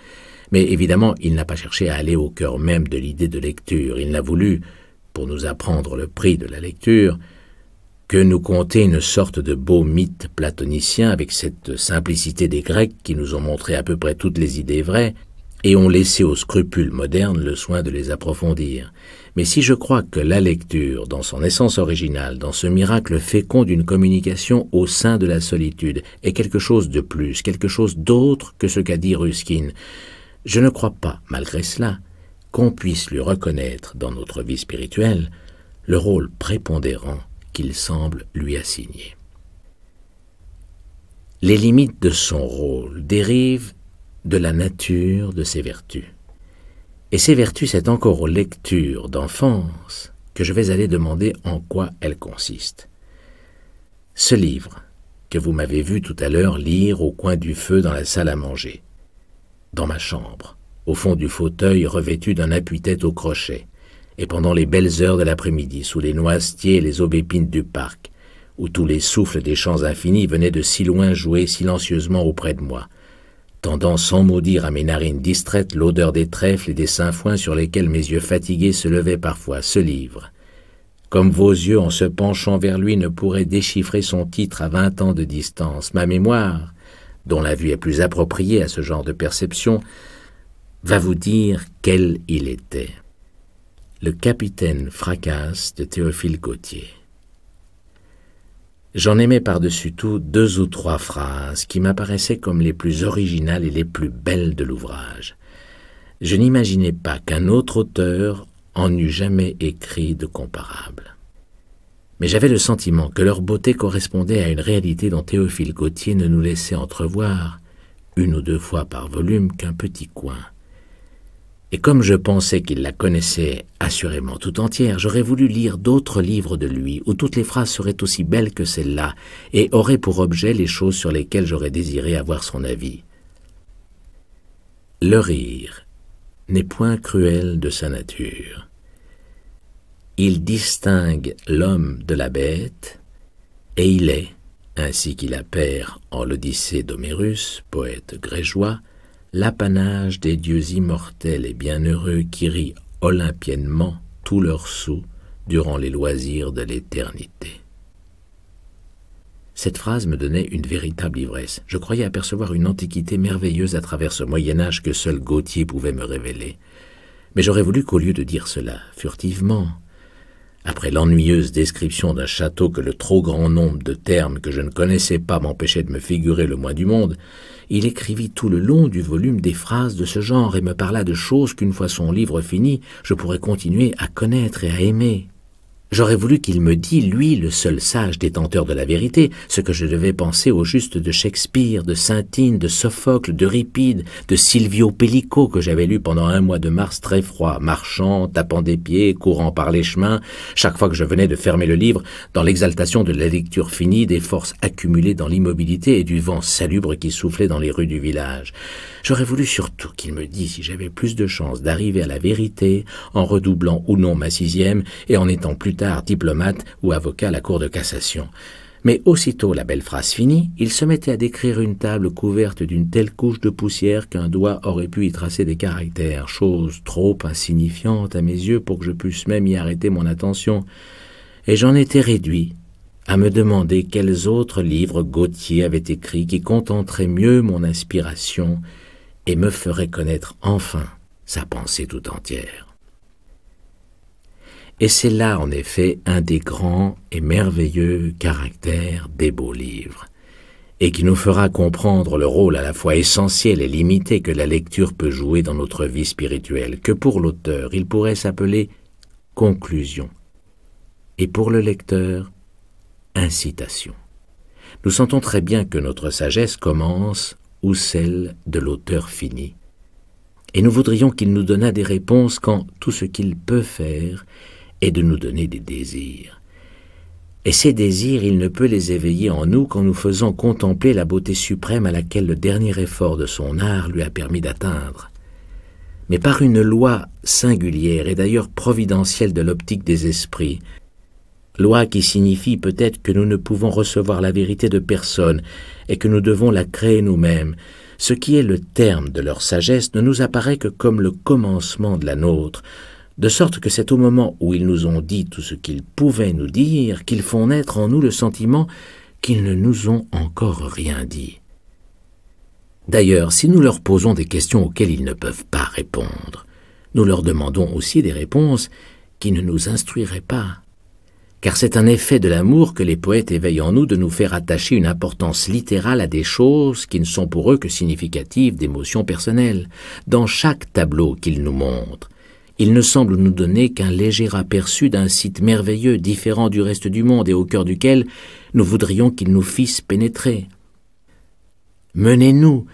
Mais évidemment, il n'a pas cherché à aller au cœur même de l'idée de lecture. Il n'a voulu, pour nous apprendre le prix de la lecture, que nous compter une sorte de beau mythe platonicien avec cette simplicité des Grecs qui nous ont montré à peu près toutes les idées vraies et ont laissé aux scrupules modernes le soin de les approfondir. Mais si je crois que la lecture, dans son essence originale, dans ce miracle fécond d'une communication au sein de la solitude, est quelque chose de plus, quelque chose d'autre que ce qu'a dit Ruskin, je ne crois pas, malgré cela, qu'on puisse lui reconnaître dans notre vie spirituelle le rôle prépondérant qu'il semble lui assigner. Les limites de son rôle dérivent de la nature de ses vertus. Et ces vertus, c'est encore aux lectures d'enfance que je vais aller demander en quoi elles consistent. Ce livre, que vous m'avez vu tout à l'heure lire au coin du feu dans la salle à manger, dans ma chambre, au fond du fauteuil revêtu d'un appui tête au crochet, et pendant les belles heures de l'après-midi, sous les noisetiers et les aubépines du parc, où tous les souffles des champs infinis venaient de si loin jouer silencieusement auprès de moi, tendant sans maudire à mes narines distraites l'odeur des trèfles et des sainfoins sur lesquels mes yeux fatigués se levaient parfois, ce livre. Comme vos yeux, en se penchant vers lui, ne pourraient déchiffrer son titre à vingt ans de distance, ma mémoire, dont la vue est plus appropriée à ce genre de perception, va vous dire quel il était. Le capitaine fracasse de Théophile Gautier. J'en aimais par-dessus tout deux ou trois phrases qui m'apparaissaient comme les plus originales et les plus belles de l'ouvrage. Je n'imaginais pas qu'un autre auteur en eût jamais écrit de comparable. Mais j'avais le sentiment que leur beauté correspondait à une réalité dont Théophile Gautier ne nous laissait entrevoir, une ou deux fois par volume, qu'un petit coin et comme je pensais qu'il la connaissait assurément tout entière, j'aurais voulu lire d'autres livres de lui où toutes les phrases seraient aussi belles que celles là et auraient pour objet les choses sur lesquelles j'aurais désiré avoir son avis. Le rire n'est point cruel de sa nature. Il distingue l'homme de la bête et il est, ainsi qu'il appert en l'Odyssée d'Homérus, poète grégeois, l'apanage des dieux immortels et bienheureux qui rient olympiennement tous leurs sous durant les loisirs de l'éternité. Cette phrase me donnait une véritable ivresse. Je croyais apercevoir une antiquité merveilleuse à travers ce Moyen Âge que seul Gautier pouvait me révéler. Mais j'aurais voulu qu'au lieu de dire cela furtivement, après l'ennuyeuse description d'un château que le trop grand nombre de termes que je ne connaissais pas m'empêchait de me figurer le moins du monde, il écrivit tout le long du volume des phrases de ce genre et me parla de choses qu'une fois son livre fini, je pourrais continuer à connaître et à aimer. J'aurais voulu qu'il me dit, lui, le seul sage détenteur de la vérité, ce que je devais penser au juste de Shakespeare, de saint de Sophocle, d'Euripide, de Silvio Pellico que j'avais lu pendant un mois de mars très froid, marchant, tapant des pieds, courant par les chemins, chaque fois que je venais de fermer le livre, dans l'exaltation de la lecture finie, des forces accumulées dans l'immobilité et du vent salubre qui soufflait dans les rues du village. J'aurais voulu surtout qu'il me dît si j'avais plus de chances d'arriver à la vérité, en redoublant ou non ma sixième, et en étant plus diplomate ou avocat à la Cour de cassation. Mais aussitôt la belle phrase finie, il se mettait à décrire une table couverte d'une telle couche de poussière qu'un doigt aurait pu y tracer des caractères, chose trop insignifiante à mes yeux pour que je puisse même y arrêter mon attention. Et j'en étais réduit à me demander quels autres livres Gautier avait écrits qui contenteraient mieux mon inspiration et me feraient connaître enfin sa pensée tout entière. Et c'est là, en effet, un des grands et merveilleux caractères des beaux livres, et qui nous fera comprendre le rôle à la fois essentiel et limité que la lecture peut jouer dans notre vie spirituelle, que pour l'auteur il pourrait s'appeler conclusion, et pour le lecteur incitation. Nous sentons très bien que notre sagesse commence où celle de l'auteur finit, et nous voudrions qu'il nous donnât des réponses quand tout ce qu'il peut faire et de nous donner des désirs. Et ces désirs, il ne peut les éveiller en nous qu'en nous faisant contempler la beauté suprême à laquelle le dernier effort de son art lui a permis d'atteindre. Mais par une loi singulière et d'ailleurs providentielle de l'optique des esprits, loi qui signifie peut-être que nous ne pouvons recevoir la vérité de personne et que nous devons la créer nous-mêmes, ce qui est le terme de leur sagesse ne nous apparaît que comme le commencement de la nôtre, de sorte que c'est au moment où ils nous ont dit tout ce qu'ils pouvaient nous dire qu'ils font naître en nous le sentiment qu'ils ne nous ont encore rien dit. D'ailleurs, si nous leur posons des questions auxquelles ils ne peuvent pas répondre, nous leur demandons aussi des réponses qui ne nous instruiraient pas. Car c'est un effet de l'amour que les poètes éveillent en nous de nous faire attacher une importance littérale à des choses qui ne sont pour eux que significatives d'émotions personnelles. Dans chaque tableau qu'ils nous montrent, il ne semble nous donner qu'un léger aperçu d'un site merveilleux différent du reste du monde et au cœur duquel nous voudrions qu'il nous fisse pénétrer. Menez-nous,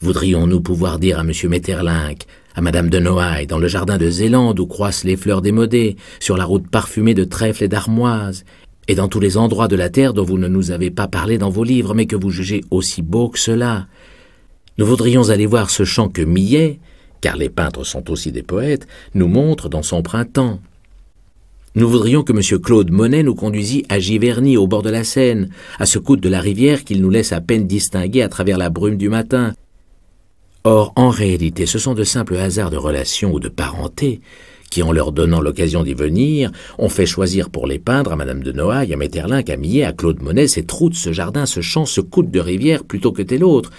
voudrions-nous pouvoir dire à M. Metterlinck, à Madame de Noailles, dans le jardin de Zélande où croissent les fleurs démodées, sur la route parfumée de trèfles et d'armoises, et dans tous les endroits de la terre dont vous ne nous avez pas parlé dans vos livres, mais que vous jugez aussi beaux que cela. Nous voudrions aller voir ce champ que Millet, car les peintres sont aussi des poètes, nous montrent dans son printemps. Nous voudrions que M. Claude Monet nous conduisît à Giverny, au bord de la Seine, à ce coude de la rivière qu'il nous laisse à peine distinguer à travers la brume du matin. Or, en réalité, ce sont de simples hasards de relations ou de parenté qui, en leur donnant l'occasion d'y venir, ont fait choisir pour les peindre à Madame de Noailles, à Méterlin, à Millet, à Claude Monet, cette route, ce jardin, ce champ, ce coude de rivière plutôt que tel autre,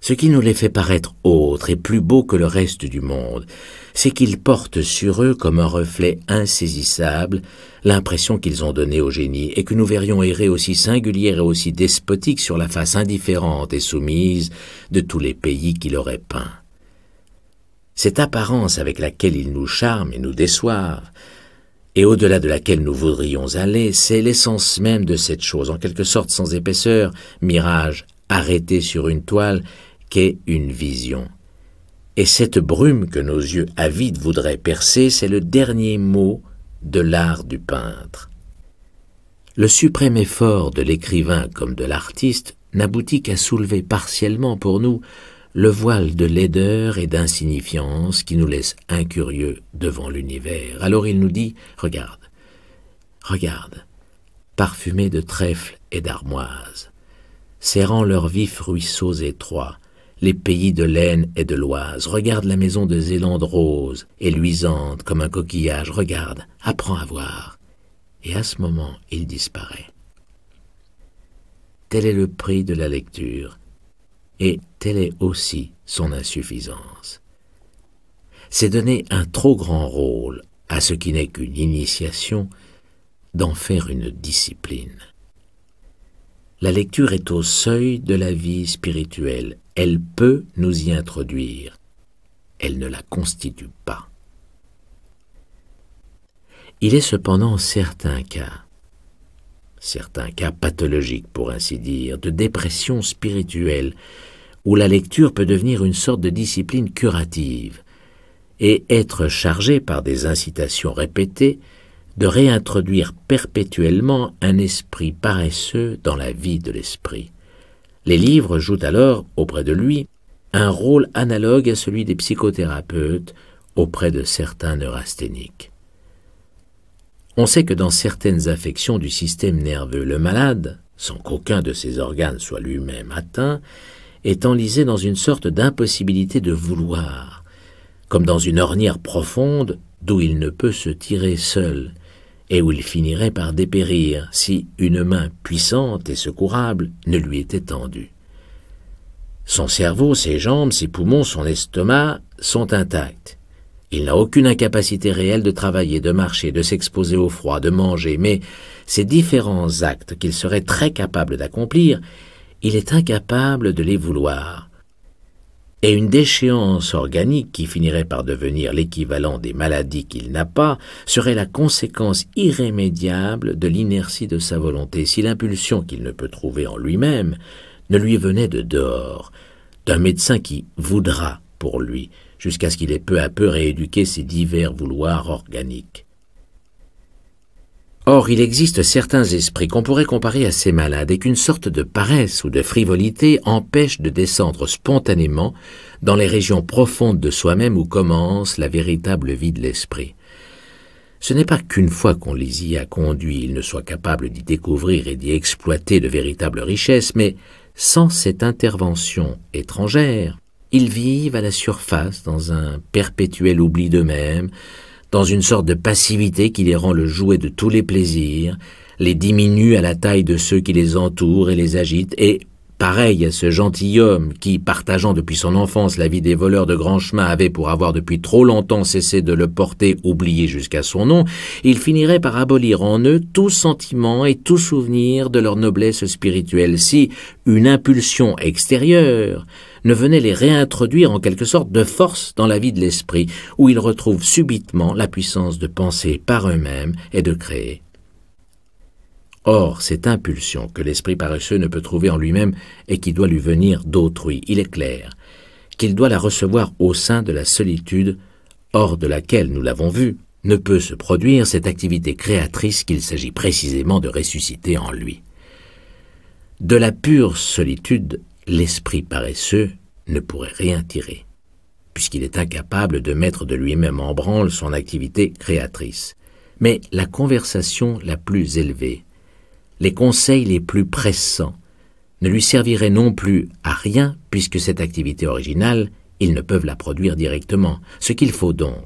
ce qui nous les fait paraître autres et plus beaux que le reste du monde, c'est qu'ils portent sur eux comme un reflet insaisissable l'impression qu'ils ont donnée au génie et que nous verrions errer aussi singulière et aussi despotique sur la face indifférente et soumise de tous les pays qui l'auraient peint. Cette apparence avec laquelle ils nous charment et nous déçoivent, et au-delà de laquelle nous voudrions aller, c'est l'essence même de cette chose, en quelque sorte sans épaisseur, mirage arrêté sur une toile qu'est une vision. Et cette brume que nos yeux avides voudraient percer, c'est le dernier mot de l'art du peintre. Le suprême effort de l'écrivain comme de l'artiste n'aboutit qu'à soulever partiellement pour nous le voile de laideur et d'insignifiance qui nous laisse incurieux devant l'univers. Alors il nous dit Regarde, regarde, parfumés de trèfle et d'armoise, serrant leurs vifs ruisseaux étroits, les pays de laine et de l'Oise. Regarde la maison de Zélande rose et luisante comme un coquillage. Regarde, apprends à voir. Et à ce moment, il disparaît. Tel est le prix de la lecture, et telle est aussi son insuffisance. C'est donner un trop grand rôle à ce qui n'est qu'une initiation d'en faire une discipline. La lecture est au seuil de la vie spirituelle elle peut nous y introduire. Elle ne la constitue pas. Il est cependant certains cas, certains cas pathologiques pour ainsi dire, de dépression spirituelle, où la lecture peut devenir une sorte de discipline curative et être chargée par des incitations répétées de réintroduire perpétuellement un esprit paresseux dans la vie de l'esprit. Les livres jouent alors, auprès de lui, un rôle analogue à celui des psychothérapeutes auprès de certains neurasthéniques. On sait que dans certaines affections du système nerveux, le malade, sans qu'aucun de ses organes soit lui-même atteint, est enlisé dans une sorte d'impossibilité de vouloir, comme dans une ornière profonde d'où il ne peut se tirer seul, et où il finirait par dépérir si une main puissante et secourable ne lui était tendue. Son cerveau, ses jambes, ses poumons, son estomac sont intacts. Il n'a aucune incapacité réelle de travailler, de marcher, de s'exposer au froid, de manger, mais ces différents actes qu'il serait très capable d'accomplir, il est incapable de les vouloir et une déchéance organique qui finirait par devenir l'équivalent des maladies qu'il n'a pas serait la conséquence irrémédiable de l'inertie de sa volonté si l'impulsion qu'il ne peut trouver en lui-même ne lui venait de dehors, d'un médecin qui voudra pour lui, jusqu'à ce qu'il ait peu à peu rééduqué ses divers vouloirs organiques. Or, il existe certains esprits qu'on pourrait comparer à ces malades et qu'une sorte de paresse ou de frivolité empêche de descendre spontanément dans les régions profondes de soi-même où commence la véritable vie de l'esprit. Ce n'est pas qu'une fois qu'on les y a conduits, ils ne soient capables d'y découvrir et d'y exploiter de véritables richesses, mais sans cette intervention étrangère, ils vivent à la surface dans un perpétuel oubli d'eux-mêmes, dans une sorte de passivité qui les rend le jouet de tous les plaisirs, les diminue à la taille de ceux qui les entourent et les agitent, et, pareil à ce gentilhomme qui, partageant depuis son enfance la vie des voleurs de grand chemin, avait pour avoir depuis trop longtemps cessé de le porter oublié jusqu'à son nom, il finirait par abolir en eux tout sentiment et tout souvenir de leur noblesse spirituelle si une impulsion extérieure ne venait les réintroduire en quelque sorte de force dans la vie de l'esprit, où ils retrouvent subitement la puissance de penser par eux-mêmes et de créer. Or, cette impulsion que l'esprit paresseux ne peut trouver en lui-même et qui doit lui venir d'autrui, il est clair qu'il doit la recevoir au sein de la solitude, hors de laquelle, nous l'avons vu, ne peut se produire cette activité créatrice qu'il s'agit précisément de ressusciter en lui. De la pure solitude l'esprit paresseux ne pourrait rien tirer, puisqu'il est incapable de mettre de lui-même en branle son activité créatrice. Mais la conversation la plus élevée, les conseils les plus pressants, ne lui serviraient non plus à rien, puisque cette activité originale, ils ne peuvent la produire directement. Ce qu'il faut donc,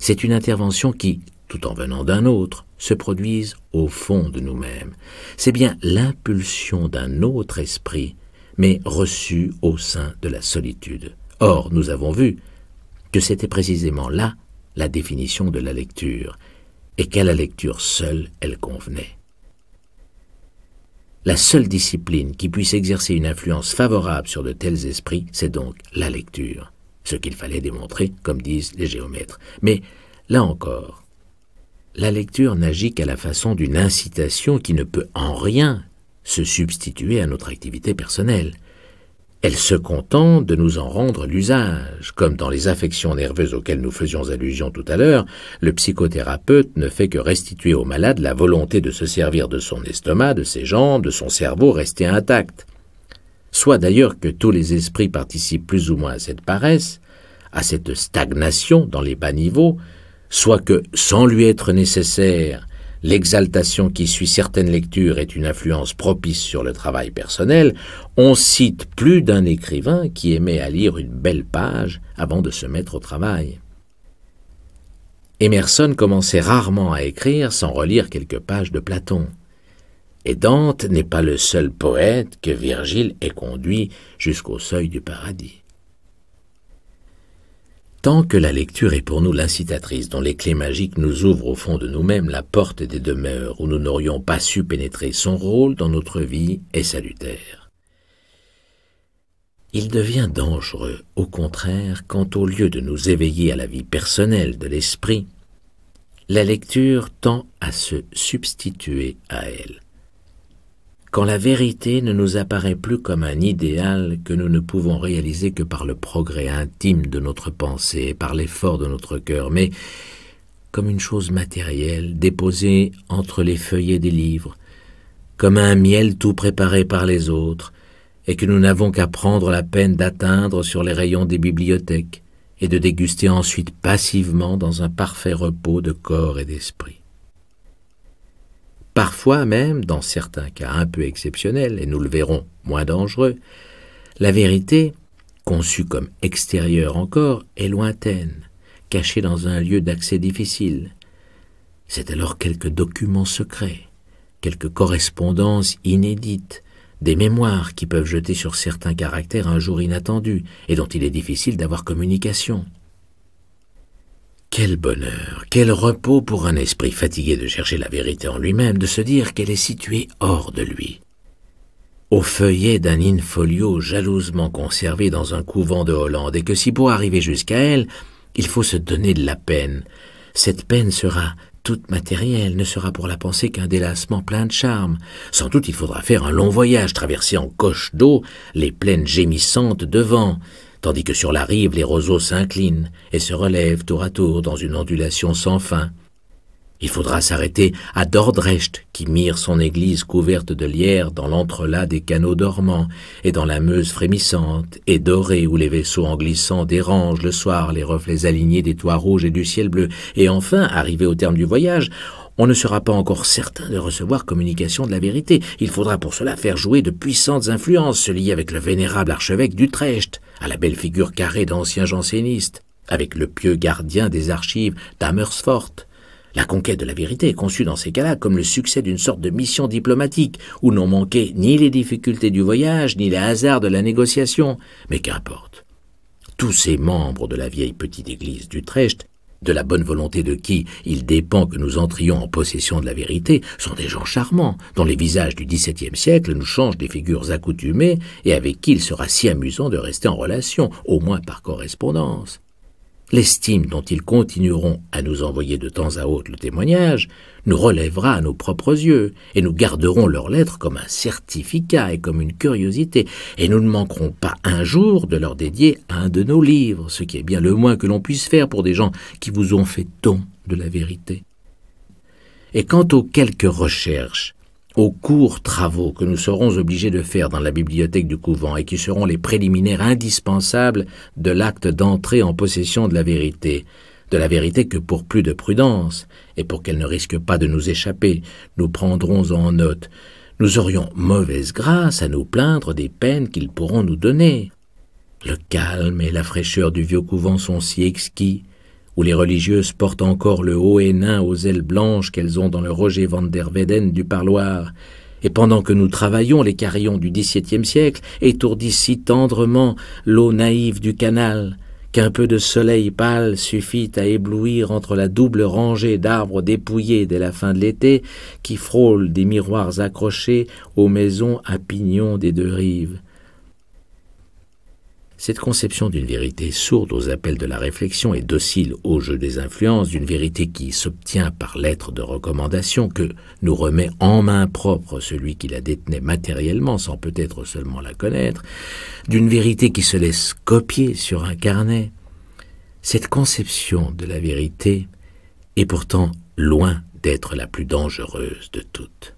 c'est une intervention qui, tout en venant d'un autre, se produise au fond de nous-mêmes. C'est bien l'impulsion d'un autre esprit mais reçu au sein de la solitude. Or, nous avons vu que c'était précisément là la définition de la lecture, et qu'à la lecture seule, elle convenait. La seule discipline qui puisse exercer une influence favorable sur de tels esprits, c'est donc la lecture, ce qu'il fallait démontrer, comme disent les géomètres. Mais, là encore, la lecture n'agit qu'à la façon d'une incitation qui ne peut en rien se substituer à notre activité personnelle. Elle se contente de nous en rendre l'usage. Comme dans les affections nerveuses auxquelles nous faisions allusion tout à l'heure, le psychothérapeute ne fait que restituer au malade la volonté de se servir de son estomac, de ses jambes, de son cerveau resté intact. Soit d'ailleurs que tous les esprits participent plus ou moins à cette paresse, à cette stagnation dans les bas niveaux, soit que, sans lui être nécessaire, l'exaltation qui suit certaines lectures est une influence propice sur le travail personnel, on cite plus d'un écrivain qui aimait à lire une belle page avant de se mettre au travail. Emerson commençait rarement à écrire sans relire quelques pages de Platon. Et Dante n'est pas le seul poète que Virgile ait conduit jusqu'au seuil du paradis tant que la lecture est pour nous l'incitatrice dont les clés magiques nous ouvrent au fond de nous-mêmes la porte des demeures où nous n'aurions pas su pénétrer, son rôle dans notre vie est salutaire. Il devient dangereux, au contraire, quand au lieu de nous éveiller à la vie personnelle de l'esprit, la lecture tend à se substituer à elle, quand la vérité ne nous apparaît plus comme un idéal que nous ne pouvons réaliser que par le progrès intime de notre pensée et par l'effort de notre cœur, mais comme une chose matérielle déposée entre les feuillets des livres, comme un miel tout préparé par les autres, et que nous n'avons qu'à prendre la peine d'atteindre sur les rayons des bibliothèques, et de déguster ensuite passivement dans un parfait repos de corps et d'esprit. Parfois même, dans certains cas un peu exceptionnels, et nous le verrons moins dangereux, la vérité, conçue comme extérieure encore, est lointaine, cachée dans un lieu d'accès difficile. C'est alors quelques documents secrets, quelques correspondances inédites, des mémoires qui peuvent jeter sur certains caractères un jour inattendu et dont il est difficile d'avoir communication. Quel bonheur, quel repos pour un esprit fatigué de chercher la vérité en lui-même, de se dire qu'elle est située hors de lui. Au feuillet d'un in-folio jalousement conservé dans un couvent de Hollande, et que si pour arriver jusqu'à elle, il faut se donner de la peine, cette peine sera toute matérielle, ne sera pour la pensée qu'un délassement plein de charme. Sans doute il faudra faire un long voyage, traverser en coche d'eau les plaines gémissantes devant, tandis que sur la rive les roseaux s'inclinent et se relèvent tour à tour dans une ondulation sans fin. Il faudra s'arrêter à Dordrecht, qui mire son église couverte de lierre dans l'entrelac des canaux dormants et dans la meuse frémissante et dorée où les vaisseaux en glissant dérangent le soir les reflets alignés des toits rouges et du ciel bleu. Et enfin, arrivé au terme du voyage, on ne sera pas encore certain de recevoir communication de la vérité. Il faudra pour cela faire jouer de puissantes influences, se lier avec le vénérable archevêque d'Utrecht, à la belle figure carrée d'ancien jansénistes, avec le pieux gardien des archives d'Amersfoort. La conquête de la vérité est conçue dans ces cas-là comme le succès d'une sorte de mission diplomatique, où n'ont manqué ni les difficultés du voyage, ni les hasards de la négociation, mais qu'importe. Tous ces membres de la vieille petite église d'Utrecht de la bonne volonté de qui il dépend que nous entrions en possession de la vérité, sont des gens charmants, dont les visages du XVIIe siècle nous changent des figures accoutumées et avec qui il sera si amusant de rester en relation, au moins par correspondance. L'estime dont ils continueront à nous envoyer de temps à autre le témoignage nous relèvera à nos propres yeux, et nous garderons leurs lettres comme un certificat et comme une curiosité, et nous ne manquerons pas un jour de leur dédier un de nos livres, ce qui est bien le moins que l'on puisse faire pour des gens qui vous ont fait ton de la vérité. Et quant aux quelques recherches aux courts travaux que nous serons obligés de faire dans la bibliothèque du couvent et qui seront les préliminaires indispensables de l'acte d'entrée en possession de la vérité, de la vérité que pour plus de prudence, et pour qu'elle ne risque pas de nous échapper, nous prendrons en note. Nous aurions mauvaise grâce à nous plaindre des peines qu'ils pourront nous donner. Le calme et la fraîcheur du vieux couvent sont si exquis, où les religieuses portent encore le haut nain aux ailes blanches qu'elles ont dans le Roger van der Weden du parloir, et pendant que nous travaillons les carillons du XVIIe siècle étourdissent si tendrement l'eau naïve du canal qu'un peu de soleil pâle suffit à éblouir entre la double rangée d'arbres dépouillés dès la fin de l'été qui frôlent des miroirs accrochés aux maisons à pignons des deux rives. Cette conception d'une vérité sourde aux appels de la réflexion et docile au jeu des influences, d'une vérité qui s'obtient par lettre de recommandation, que nous remet en main propre celui qui la détenait matériellement sans peut-être seulement la connaître, d'une vérité qui se laisse copier sur un carnet, cette conception de la vérité est pourtant loin d'être la plus dangereuse de toutes.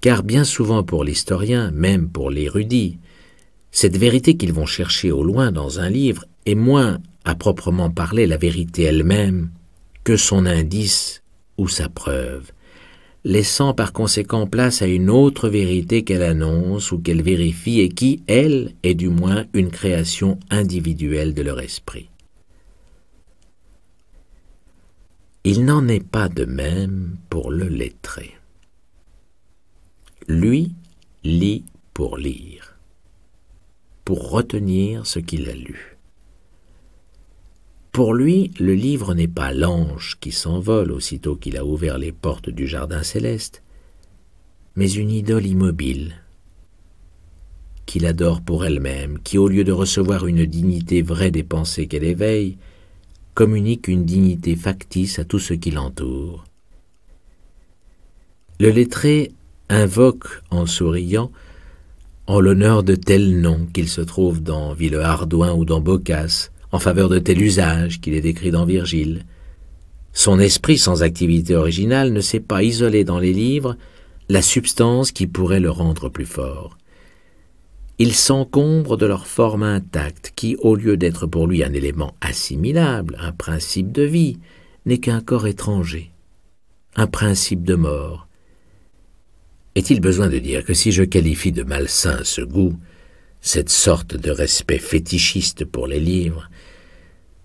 Car bien souvent pour l'historien, même pour l'érudit, cette vérité qu'ils vont chercher au loin dans un livre est moins, à proprement parler, la vérité elle-même que son indice ou sa preuve, laissant par conséquent place à une autre vérité qu'elle annonce ou qu'elle vérifie et qui, elle, est du moins une création individuelle de leur esprit. Il n'en est pas de même pour le lettré. Lui lit pour lire pour retenir ce qu'il a lu. Pour lui, le livre n'est pas l'ange qui s'envole aussitôt qu'il a ouvert les portes du jardin céleste, mais une idole immobile, qu'il adore pour elle-même, qui, au lieu de recevoir une dignité vraie des pensées qu'elle éveille, communique une dignité factice à tout ce qui l'entoure. Le lettré invoque, en souriant, en l'honneur de tel nom qu'il se trouve dans Villehardouin ou dans Bocasse, en faveur de tel usage qu'il est décrit dans Virgile. Son esprit sans activité originale ne sait pas isoler dans les livres la substance qui pourrait le rendre plus fort. Il s'encombre de leur forme intacte qui, au lieu d'être pour lui un élément assimilable, un principe de vie, n'est qu'un corps étranger, un principe de mort, est-il besoin de dire que si je qualifie de malsain ce goût, cette sorte de respect fétichiste pour les livres,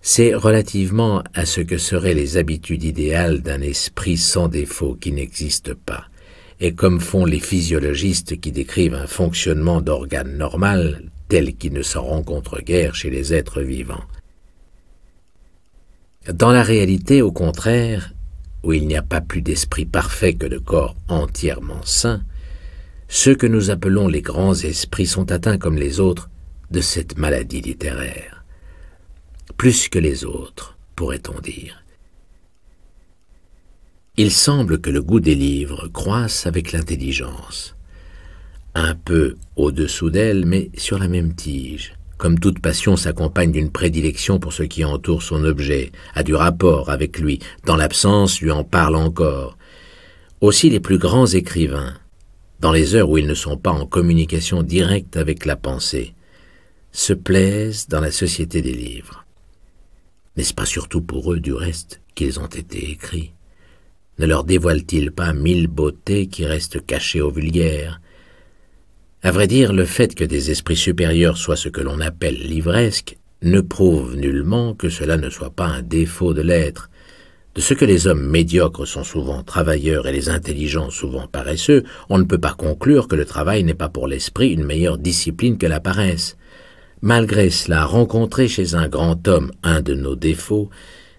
c'est relativement à ce que seraient les habitudes idéales d'un esprit sans défaut qui n'existe pas, et comme font les physiologistes qui décrivent un fonctionnement d'organes normal tel qu'il ne s'en rencontre guère chez les êtres vivants. Dans la réalité, au contraire, où il n'y a pas plus d'esprit parfait que de corps entièrement sain, ceux que nous appelons les grands esprits sont atteints comme les autres de cette maladie littéraire. Plus que les autres, pourrait-on dire. Il semble que le goût des livres croisse avec l'intelligence, un peu au-dessous d'elle, mais sur la même tige. Comme toute passion s'accompagne d'une prédilection pour ce qui entoure son objet, a du rapport avec lui, dans l'absence lui en parle encore. Aussi les plus grands écrivains, dans les heures où ils ne sont pas en communication directe avec la pensée, se plaisent dans la société des livres. N'est-ce pas surtout pour eux, du reste, qu'ils ont été écrits Ne leur dévoilent-ils pas mille beautés qui restent cachées aux vulgaires à vrai dire, le fait que des esprits supérieurs soient ce que l'on appelle livresque ne prouve nullement que cela ne soit pas un défaut de l'être. De ce que les hommes médiocres sont souvent travailleurs et les intelligents souvent paresseux, on ne peut pas conclure que le travail n'est pas pour l'esprit une meilleure discipline que la paresse. Malgré cela, rencontrer chez un grand homme un de nos défauts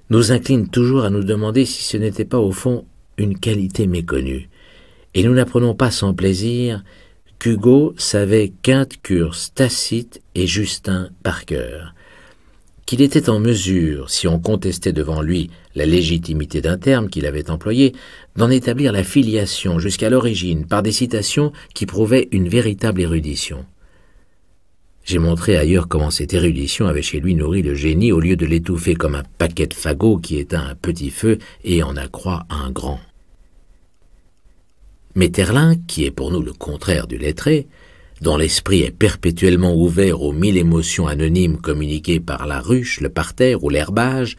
nous incline toujours à nous demander si ce n'était pas au fond une qualité méconnue, et nous n'apprenons pas sans plaisir Hugo savait Quinte-Curse, Tacite et Justin par cœur, qu'il était en mesure, si on contestait devant lui la légitimité d'un terme qu'il avait employé, d'en établir la filiation jusqu'à l'origine par des citations qui prouvaient une véritable érudition. J'ai montré ailleurs comment cette érudition avait chez lui nourri le génie au lieu de l'étouffer comme un paquet de fagots qui éteint un petit feu et en accroît un grand. Mais Terlin, qui est pour nous le contraire du lettré, dont l'esprit est perpétuellement ouvert aux mille émotions anonymes communiquées par la ruche, le parterre ou l'herbage,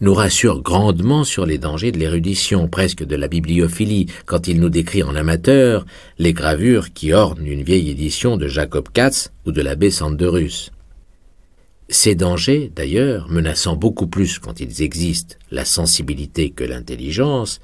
nous rassure grandement sur les dangers de l'érudition, presque de la bibliophilie, quand il nous décrit en amateur les gravures qui ornent une vieille édition de Jacob Katz ou de l'abbé Sanderus. Ces dangers, d'ailleurs, menaçant beaucoup plus quand ils existent la sensibilité que l'intelligence,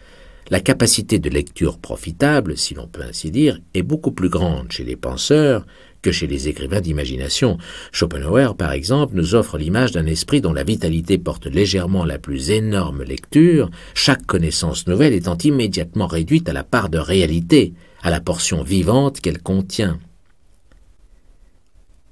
la capacité de lecture profitable, si l'on peut ainsi dire, est beaucoup plus grande chez les penseurs que chez les écrivains d'imagination. Schopenhauer, par exemple, nous offre l'image d'un esprit dont la vitalité porte légèrement la plus énorme lecture, chaque connaissance nouvelle étant immédiatement réduite à la part de réalité, à la portion vivante qu'elle contient.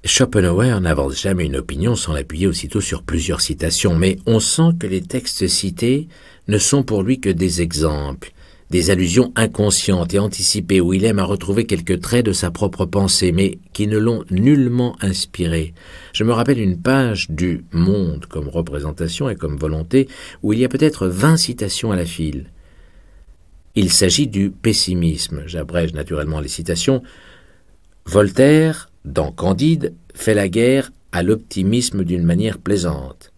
Schopenhauer n'avance jamais une opinion sans l'appuyer aussitôt sur plusieurs citations, mais on sent que les textes cités ne sont pour lui que des exemples, des allusions inconscientes et anticipées où il aime à retrouver quelques traits de sa propre pensée, mais qui ne l'ont nullement inspiré. Je me rappelle une page du Monde comme représentation et comme volonté, où il y a peut-être vingt citations à la file. Il s'agit du pessimisme, j'abrège naturellement les citations. Voltaire, dans Candide, fait la guerre à l'optimisme d'une manière plaisante.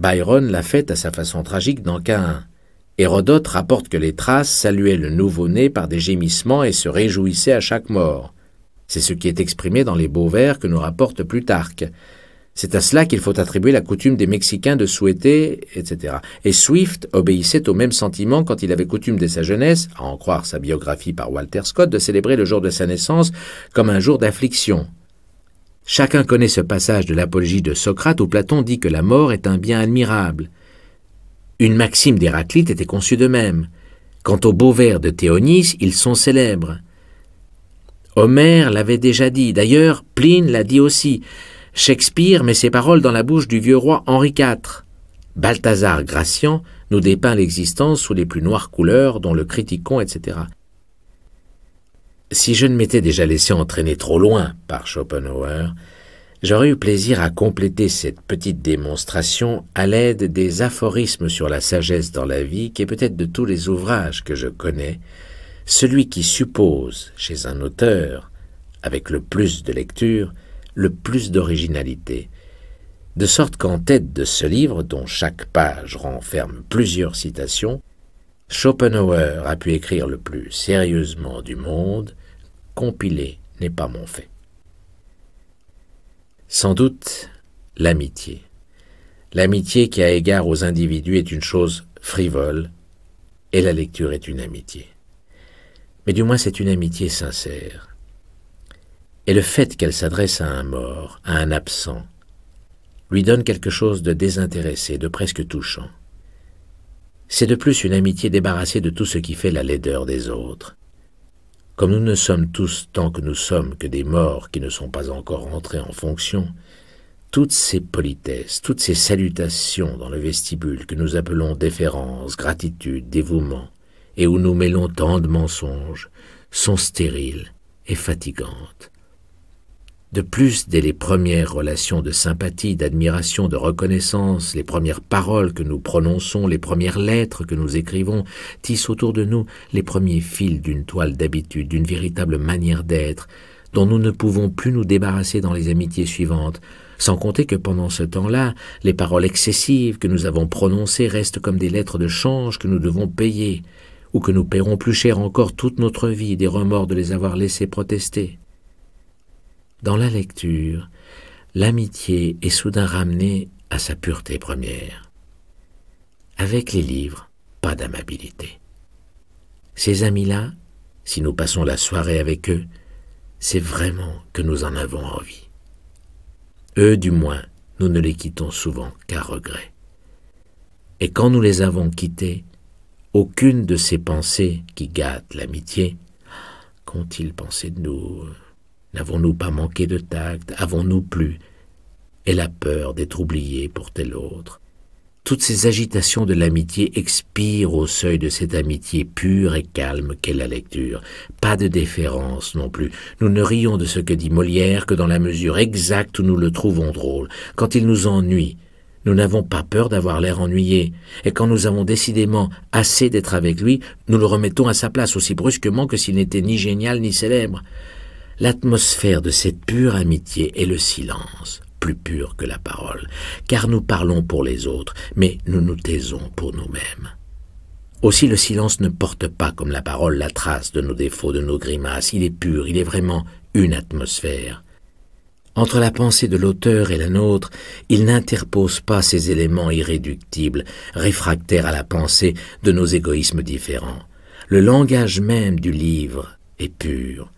Byron l'a fait à sa façon tragique dans Cain. Hérodote rapporte que les Thraces saluaient le nouveau-né par des gémissements et se réjouissaient à chaque mort. C'est ce qui est exprimé dans les beaux vers que nous rapporte Plutarque. C'est à cela qu'il faut attribuer la coutume des Mexicains de souhaiter, etc. Et Swift obéissait au même sentiment quand il avait coutume dès sa jeunesse, à en croire sa biographie par Walter Scott, de célébrer le jour de sa naissance comme un jour d'affliction, Chacun connaît ce passage de l'apologie de Socrate où Platon dit que la mort est un bien admirable. Une maxime d'Héraclite était conçue de même. Quant aux beaux vers de Théonis, ils sont célèbres. Homère l'avait déjà dit, d'ailleurs Pline l'a dit aussi. Shakespeare met ses paroles dans la bouche du vieux roi Henri IV. Balthazar Gracian nous dépeint l'existence sous les plus noires couleurs, dont le critiquons, etc si je ne m'étais déjà laissé entraîner trop loin par Schopenhauer, j'aurais eu plaisir à compléter cette petite démonstration à l'aide des aphorismes sur la sagesse dans la vie, qui est peut-être de tous les ouvrages que je connais, celui qui suppose chez un auteur, avec le plus de lecture, le plus d'originalité, de sorte qu'en tête de ce livre, dont chaque page renferme plusieurs citations, Schopenhauer a pu écrire le plus sérieusement du monde compiler n'est pas mon fait. Sans doute, l'amitié. L'amitié qui a égard aux individus est une chose frivole, et la lecture est une amitié. Mais du moins c'est une amitié sincère. Et le fait qu'elle s'adresse à un mort, à un absent, lui donne quelque chose de désintéressé, de presque touchant. C'est de plus une amitié débarrassée de tout ce qui fait la laideur des autres, comme nous ne sommes tous tant que nous sommes que des morts qui ne sont pas encore entrés en fonction, toutes ces politesses, toutes ces salutations dans le vestibule que nous appelons déférence, gratitude, dévouement, et où nous mêlons tant de mensonges, sont stériles et fatigantes. De plus, dès les premières relations de sympathie, d'admiration, de reconnaissance, les premières paroles que nous prononçons, les premières lettres que nous écrivons, tissent autour de nous les premiers fils d'une toile d'habitude, d'une véritable manière d'être, dont nous ne pouvons plus nous débarrasser dans les amitiés suivantes, sans compter que pendant ce temps-là, les paroles excessives que nous avons prononcées restent comme des lettres de change que nous devons payer, ou que nous paierons plus cher encore toute notre vie des remords de les avoir laissées protester. Dans la lecture, l'amitié est soudain ramenée à sa pureté première. Avec les livres, pas d'amabilité. Ces amis-là, si nous passons la soirée avec eux, c'est vraiment que nous en avons envie. Eux, du moins, nous ne les quittons souvent qu'à regret. Et quand nous les avons quittés, aucune de ces pensées qui gâtent l'amitié, qu'ont-ils pensé de nous N'avons-nous pas manqué de tact Avons-nous plus Et la peur d'être oublié pour tel autre. Toutes ces agitations de l'amitié expirent au seuil de cette amitié pure et calme qu'est la lecture. Pas de déférence non plus. Nous ne rions de ce que dit Molière que dans la mesure exacte où nous le trouvons drôle. Quand il nous ennuie, nous n'avons pas peur d'avoir l'air ennuyé, et quand nous avons décidément assez d'être avec lui, nous le remettons à sa place aussi brusquement que s'il n'était ni génial ni célèbre. L'atmosphère de cette pure amitié est le silence, plus pur que la parole, car nous parlons pour les autres, mais nous nous taisons pour nous-mêmes. Aussi le silence ne porte pas comme la parole la trace de nos défauts, de nos grimaces, il est pur, il est vraiment une atmosphère. Entre la pensée de l'auteur et la nôtre, il n'interpose pas ces éléments irréductibles, réfractaires à la pensée de nos égoïsmes différents. Le langage même du livre est pur,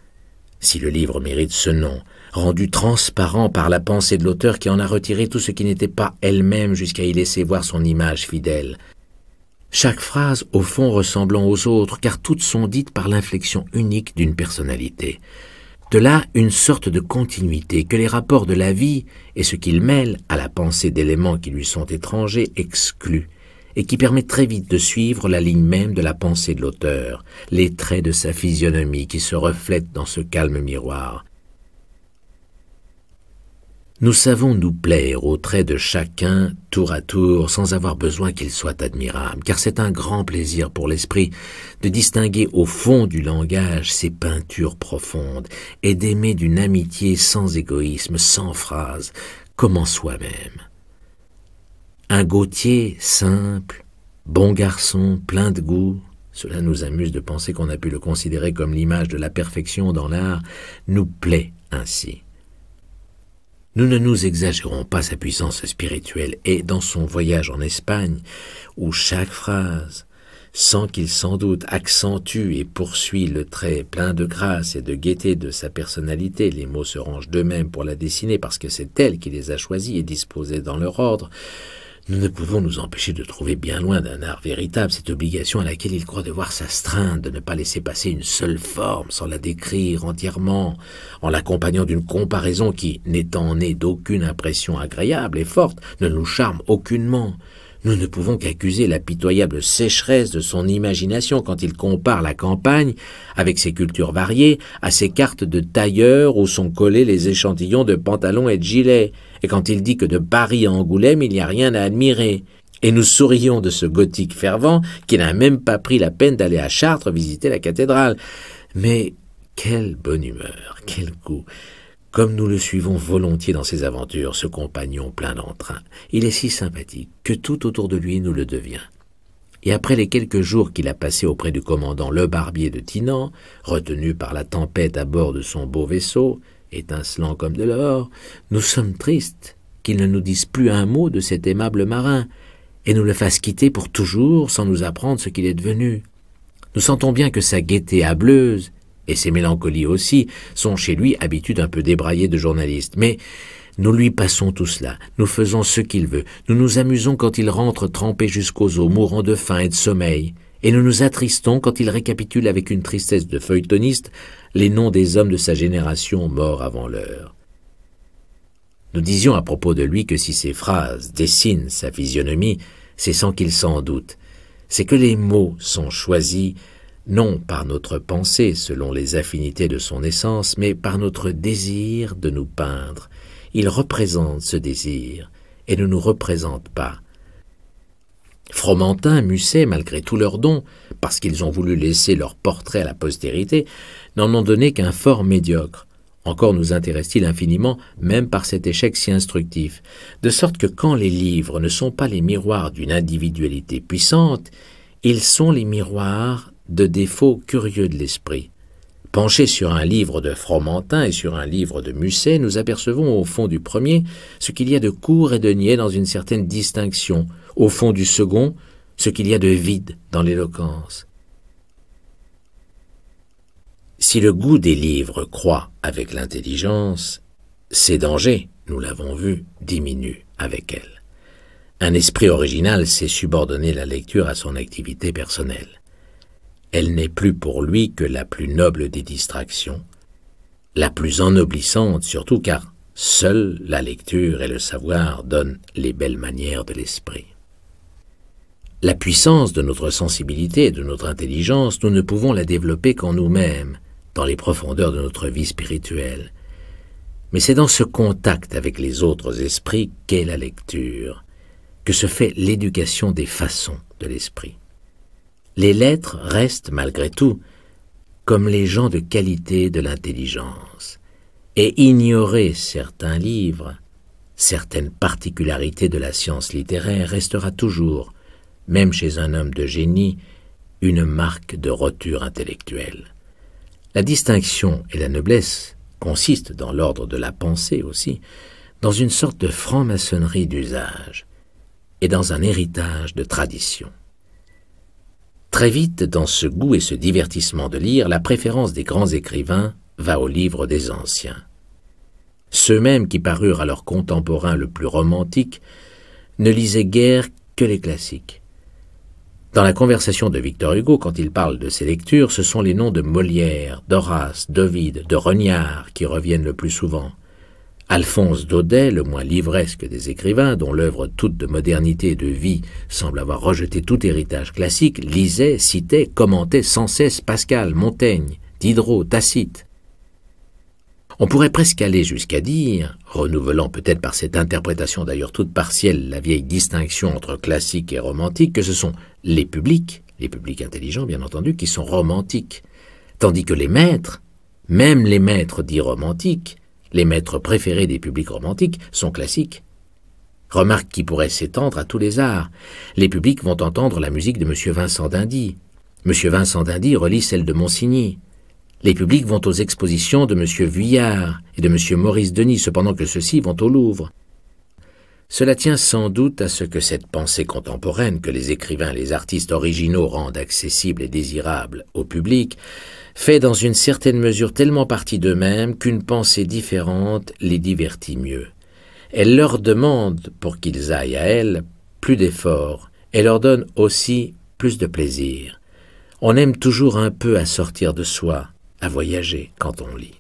si le livre mérite ce nom, rendu transparent par la pensée de l'auteur qui en a retiré tout ce qui n'était pas elle-même jusqu'à y laisser voir son image fidèle. Chaque phrase, au fond, ressemblant aux autres, car toutes sont dites par l'inflexion unique d'une personnalité. De là une sorte de continuité que les rapports de la vie et ce qu'ils mêlent à la pensée d'éléments qui lui sont étrangers excluent et qui permet très vite de suivre la ligne même de la pensée de l'auteur, les traits de sa physionomie qui se reflètent dans ce calme miroir. Nous savons nous plaire aux traits de chacun tour à tour sans avoir besoin qu'ils soient admirables, car c'est un grand plaisir pour l'esprit de distinguer au fond du langage ces peintures profondes et d'aimer d'une amitié sans égoïsme, sans phrase, comme en soi-même. Un Gautier simple, bon garçon, plein de goût, cela nous amuse de penser qu'on a pu le considérer comme l'image de la perfection dans l'art, nous plaît ainsi. Nous ne nous exagérons pas sa puissance spirituelle, et dans son voyage en Espagne, où chaque phrase, sans qu'il sans doute accentue et poursuit le trait plein de grâce et de gaieté de sa personnalité, les mots se rangent d'eux-mêmes pour la dessiner parce que c'est elle qui les a choisis et disposés dans leur ordre, nous ne pouvons nous empêcher de trouver bien loin d'un art véritable cette obligation à laquelle il croit devoir s'astreindre, de ne pas laisser passer une seule forme sans la décrire entièrement, en l'accompagnant d'une comparaison qui, n'étant née d'aucune impression agréable et forte, ne nous charme aucunement. Nous ne pouvons qu'accuser la pitoyable sécheresse de son imagination quand il compare la campagne, avec ses cultures variées, à ses cartes de tailleur où sont collés les échantillons de pantalons et de gilets, et quand il dit que de Paris à Angoulême il n'y a rien à admirer. Et nous sourions de ce gothique fervent qui n'a même pas pris la peine d'aller à Chartres visiter la cathédrale. Mais quelle bonne humeur, quel goût comme nous le suivons volontiers dans ses aventures, ce compagnon plein d'entrain, il est si sympathique que tout autour de lui nous le devient. Et après les quelques jours qu'il a passés auprès du commandant Le Barbier de Tinan, retenu par la tempête à bord de son beau vaisseau, étincelant comme de l'or, nous sommes tristes qu'il ne nous dise plus un mot de cet aimable marin, et nous le fasse quitter pour toujours sans nous apprendre ce qu'il est devenu. Nous sentons bien que sa gaieté hableuse et ses mélancolies aussi, sont chez lui habitude un peu débraillée de journaliste. Mais nous lui passons tout cela, nous faisons ce qu'il veut, nous nous amusons quand il rentre trempé jusqu'aux os, mourant de faim et de sommeil, et nous nous attristons quand il récapitule avec une tristesse de feuilletoniste les noms des hommes de sa génération morts avant l'heure. Nous disions à propos de lui que si ses phrases dessinent sa physionomie, c'est sans qu'il s'en doute, c'est que les mots sont choisis non par notre pensée selon les affinités de son essence, mais par notre désir de nous peindre. Il représente ce désir et ne nous représente pas. Fromentin, Musset, malgré tous leurs dons, parce qu'ils ont voulu laisser leur portrait à la postérité, n'en ont donné qu'un fort médiocre. Encore nous intéresse-t-il infiniment, même par cet échec si instructif, de sorte que quand les livres ne sont pas les miroirs d'une individualité puissante, ils sont les miroirs de défauts curieux de l'esprit. Penchés sur un livre de Fromentin et sur un livre de Musset, nous apercevons au fond du premier ce qu'il y a de court et de niais dans une certaine distinction, au fond du second ce qu'il y a de vide dans l'éloquence. Si le goût des livres croît avec l'intelligence, ses dangers, nous l'avons vu, diminuent avec elle. Un esprit original sait subordonner la lecture à son activité personnelle elle n'est plus pour lui que la plus noble des distractions, la plus ennoblissante surtout car seule la lecture et le savoir donnent les belles manières de l'esprit. La puissance de notre sensibilité et de notre intelligence, nous ne pouvons la développer qu'en nous-mêmes, dans les profondeurs de notre vie spirituelle. Mais c'est dans ce contact avec les autres esprits qu'est la lecture, que se fait l'éducation des façons de l'esprit. Les lettres restent, malgré tout, comme les gens de qualité de l'intelligence, et ignorer certains livres, certaines particularités de la science littéraire restera toujours, même chez un homme de génie, une marque de roture intellectuelle. La distinction et la noblesse consistent, dans l'ordre de la pensée aussi, dans une sorte de franc-maçonnerie d'usage et dans un héritage de tradition. Très vite, dans ce goût et ce divertissement de lire, la préférence des grands écrivains va aux livres des anciens. Ceux-mêmes qui parurent à leurs contemporains le plus romantique ne lisaient guère que les classiques. Dans la conversation de Victor Hugo, quand il parle de ses lectures, ce sont les noms de Molière, d'Horace, d'Ovide, de rognard qui reviennent le plus souvent. Alphonse Daudet, le moins livresque des écrivains, dont l'œuvre toute de modernité et de vie semble avoir rejeté tout héritage classique, lisait, citait, commentait sans cesse Pascal, Montaigne, Diderot, Tacite. On pourrait presque aller jusqu'à dire, renouvelant peut-être par cette interprétation d'ailleurs toute partielle la vieille distinction entre classique et romantique, que ce sont les publics, les publics intelligents bien entendu, qui sont romantiques, tandis que les maîtres, même les maîtres dits romantiques, les maîtres préférés des publics romantiques sont classiques. Remarque qui pourrait s'étendre à tous les arts. Les publics vont entendre la musique de M. Vincent d'Indy. M. Vincent d'Indy relie celle de Monsigny. Les publics vont aux expositions de M. Vuillard et de M. Maurice Denis, cependant que ceux-ci vont au Louvre. Cela tient sans doute à ce que cette pensée contemporaine que les écrivains et les artistes originaux rendent accessible et désirable au public fait dans une certaine mesure tellement partie d'eux-mêmes qu'une pensée différente les divertit mieux. Elle leur demande, pour qu'ils aillent à elle, plus d'efforts, et leur donne aussi plus de plaisir. On aime toujours un peu à sortir de soi, à voyager quand on lit.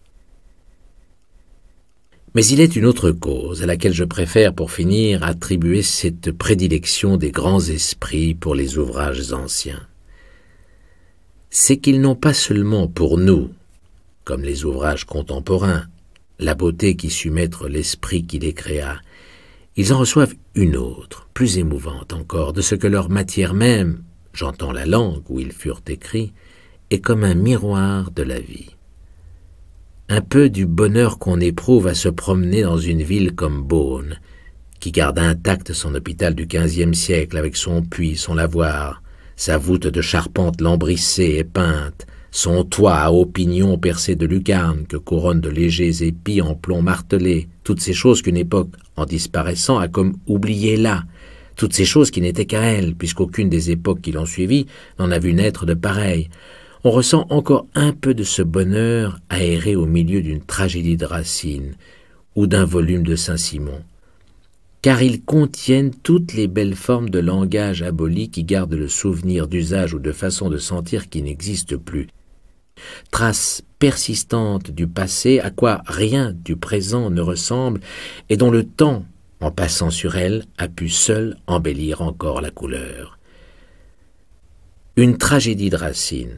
Mais il est une autre cause à laquelle je préfère pour finir attribuer cette prédilection des grands esprits pour les ouvrages anciens. C'est qu'ils n'ont pas seulement pour nous, comme les ouvrages contemporains, la beauté qui sut mettre l'esprit qui les créa, ils en reçoivent une autre, plus émouvante encore, de ce que leur matière même, j'entends la langue où ils furent écrits, est comme un miroir de la vie un peu du bonheur qu'on éprouve à se promener dans une ville comme Beaune, qui garde intact son hôpital du XVe siècle avec son puits, son lavoir, sa voûte de charpente lambrissée et peinte, son toit à hauts pignon percé de lucarnes que couronnent de légers épis en plomb martelé, toutes ces choses qu'une époque, en disparaissant, a comme oubliées là, toutes ces choses qui n'étaient qu'à elle, puisqu'aucune des époques qui l'ont suivie n'en a vu naître de pareilles on ressent encore un peu de ce bonheur aéré au milieu d'une tragédie de Racine ou d'un volume de Saint-Simon, car ils contiennent toutes les belles formes de langage aboli qui gardent le souvenir d'usage ou de façon de sentir qui n'existe plus. Traces persistantes du passé à quoi rien du présent ne ressemble et dont le temps, en passant sur elle, a pu seul embellir encore la couleur. Une tragédie de Racine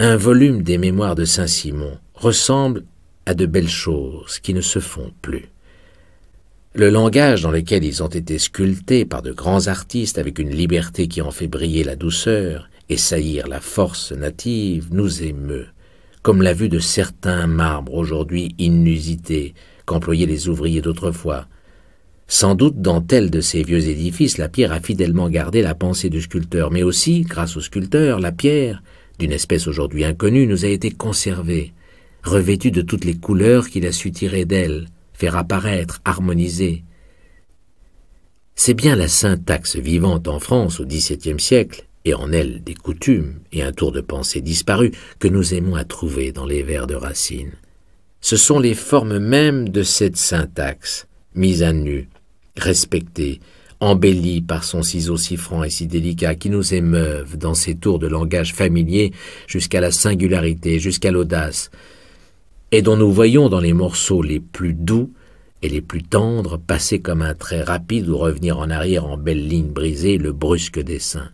un volume des Mémoires de Saint-Simon ressemble à de belles choses qui ne se font plus. Le langage dans lequel ils ont été sculptés par de grands artistes avec une liberté qui en fait briller la douceur et saillir la force native nous émeut, comme la vue de certains marbres aujourd'hui inusités qu'employaient les ouvriers d'autrefois. Sans doute dans tel de ces vieux édifices, la pierre a fidèlement gardé la pensée du sculpteur, mais aussi, grâce au sculpteur, la pierre d'une espèce aujourd'hui inconnue, nous a été conservée, revêtue de toutes les couleurs qu'il a su tirer d'elle, faire apparaître, harmoniser. C'est bien la syntaxe vivante en France au XVIIe siècle, et en elle des coutumes et un tour de pensée disparu, que nous aimons à trouver dans les vers de Racine. Ce sont les formes mêmes de cette syntaxe, mise à nu, respectée, embellie par son ciseau si franc et si délicat, qui nous émeuve dans ses tours de langage familier jusqu'à la singularité, jusqu'à l'audace, et dont nous voyons dans les morceaux les plus doux et les plus tendres passer comme un trait rapide ou revenir en arrière en belles lignes brisées le brusque dessin.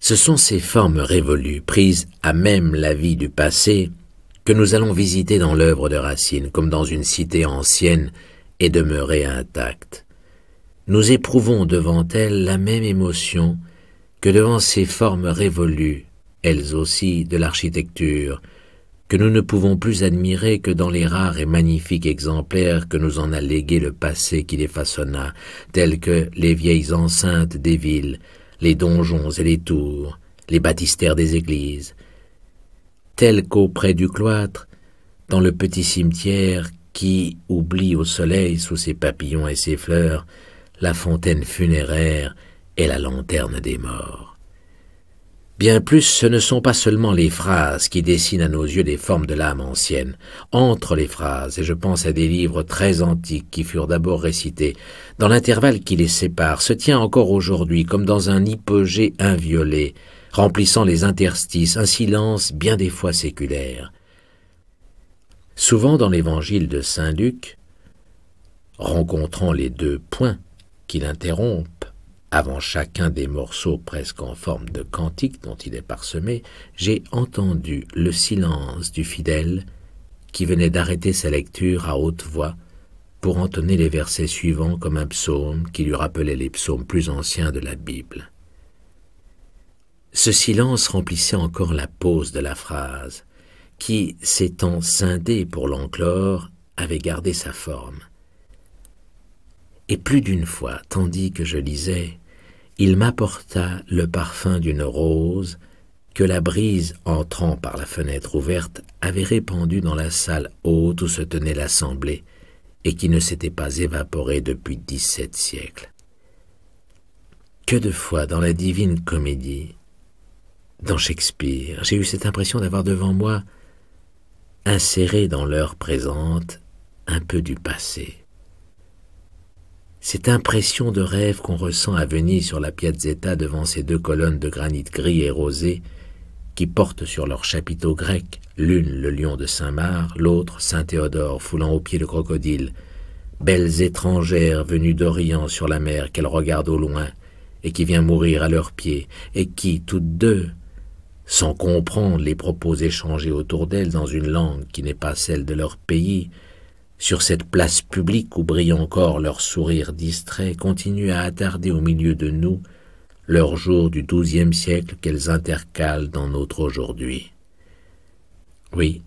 Ce sont ces formes révolues, prises à même la vie du passé, que nous allons visiter dans l'œuvre de Racine, comme dans une cité ancienne et demeurée intacte nous éprouvons devant elles la même émotion que devant ces formes révolues, elles aussi de l'architecture, que nous ne pouvons plus admirer que dans les rares et magnifiques exemplaires que nous en a légués le passé qui les façonna, tels que les vieilles enceintes des villes, les donjons et les tours, les baptistères des églises, tels qu'auprès du cloître, dans le petit cimetière qui oublie au soleil sous ses papillons et ses fleurs la fontaine funéraire et la lanterne des morts. Bien plus, ce ne sont pas seulement les phrases qui dessinent à nos yeux les formes de l'âme ancienne. Entre les phrases, et je pense à des livres très antiques qui furent d'abord récités, dans l'intervalle qui les sépare, se tient encore aujourd'hui, comme dans un hypogée inviolé, remplissant les interstices, un silence bien des fois séculaire. Souvent dans l'évangile de Saint Luc, rencontrant les deux points, qu'il interrompe, Avant chacun des morceaux presque en forme de cantique dont il est parsemé, j'ai entendu le silence du fidèle qui venait d'arrêter sa lecture à haute voix pour entonner les versets suivants comme un psaume qui lui rappelait les psaumes plus anciens de la Bible. Ce silence remplissait encore la pause de la phrase, qui, s'étant scindée pour l'enclore, avait gardé sa forme et plus d'une fois, tandis que je lisais, il m'apporta le parfum d'une rose que la brise entrant par la fenêtre ouverte avait répandue dans la salle haute où se tenait l'assemblée et qui ne s'était pas évaporée depuis dix-sept siècles. Que de fois dans la divine comédie, dans Shakespeare, j'ai eu cette impression d'avoir devant moi, inséré dans l'heure présente, un peu du passé, cette impression de rêve qu'on ressent à Venise sur la Piazzetta devant ces deux colonnes de granit gris et rosé qui portent sur leurs chapiteaux grecs, l'une le lion de Saint-Marc, l'autre Saint Théodore foulant au pied le crocodile, belles étrangères venues d'Orient sur la mer qu'elles regardent au loin et qui vient mourir à leurs pieds, et qui, toutes deux, sans comprendre les propos échangés autour d'elles dans une langue qui n'est pas celle de leur pays, sur cette place publique où brillent encore leurs sourires distraits, continuent à attarder au milieu de nous leurs jours du XIIe siècle qu'elles intercalent dans notre aujourd'hui. Oui,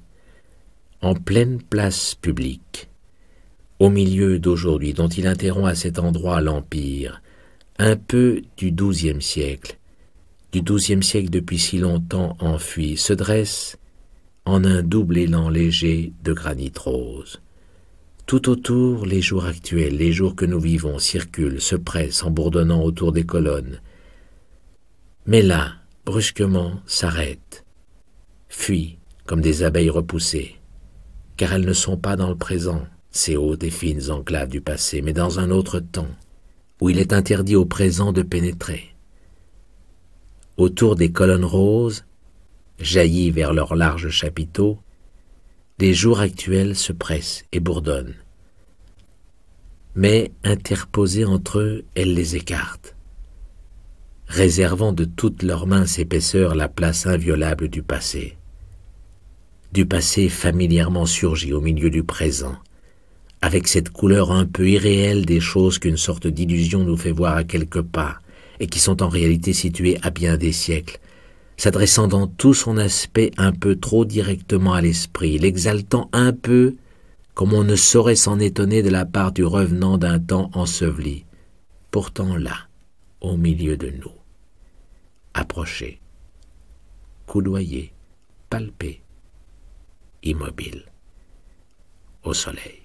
en pleine place publique, au milieu d'aujourd'hui dont il interrompt à cet endroit l'Empire, un peu du XIIe siècle, du XIIe siècle depuis si longtemps enfui, se dresse en un double élan léger de granit rose tout autour, les jours actuels, les jours que nous vivons, circulent, se pressent en bourdonnant autour des colonnes. Mais là, brusquement, s'arrêtent, fuient comme des abeilles repoussées, car elles ne sont pas dans le présent, ces hautes et fines enclaves du passé, mais dans un autre temps, où il est interdit au présent de pénétrer. Autour des colonnes roses, jaillies vers leurs larges chapiteaux, des jours actuels se pressent et bourdonnent mais interposée entre eux, elle les écarte, réservant de toute leur mince épaisseur la place inviolable du passé, du passé familièrement surgi au milieu du présent, avec cette couleur un peu irréelle des choses qu'une sorte d'illusion nous fait voir à quelques pas, et qui sont en réalité situées à bien des siècles, s'adressant dans tout son aspect un peu trop directement à l'esprit, l'exaltant un peu comme on ne saurait s'en étonner de la part du revenant d'un temps enseveli, pourtant là, au milieu de nous. approché, coudoyé, palpé, immobile, au soleil.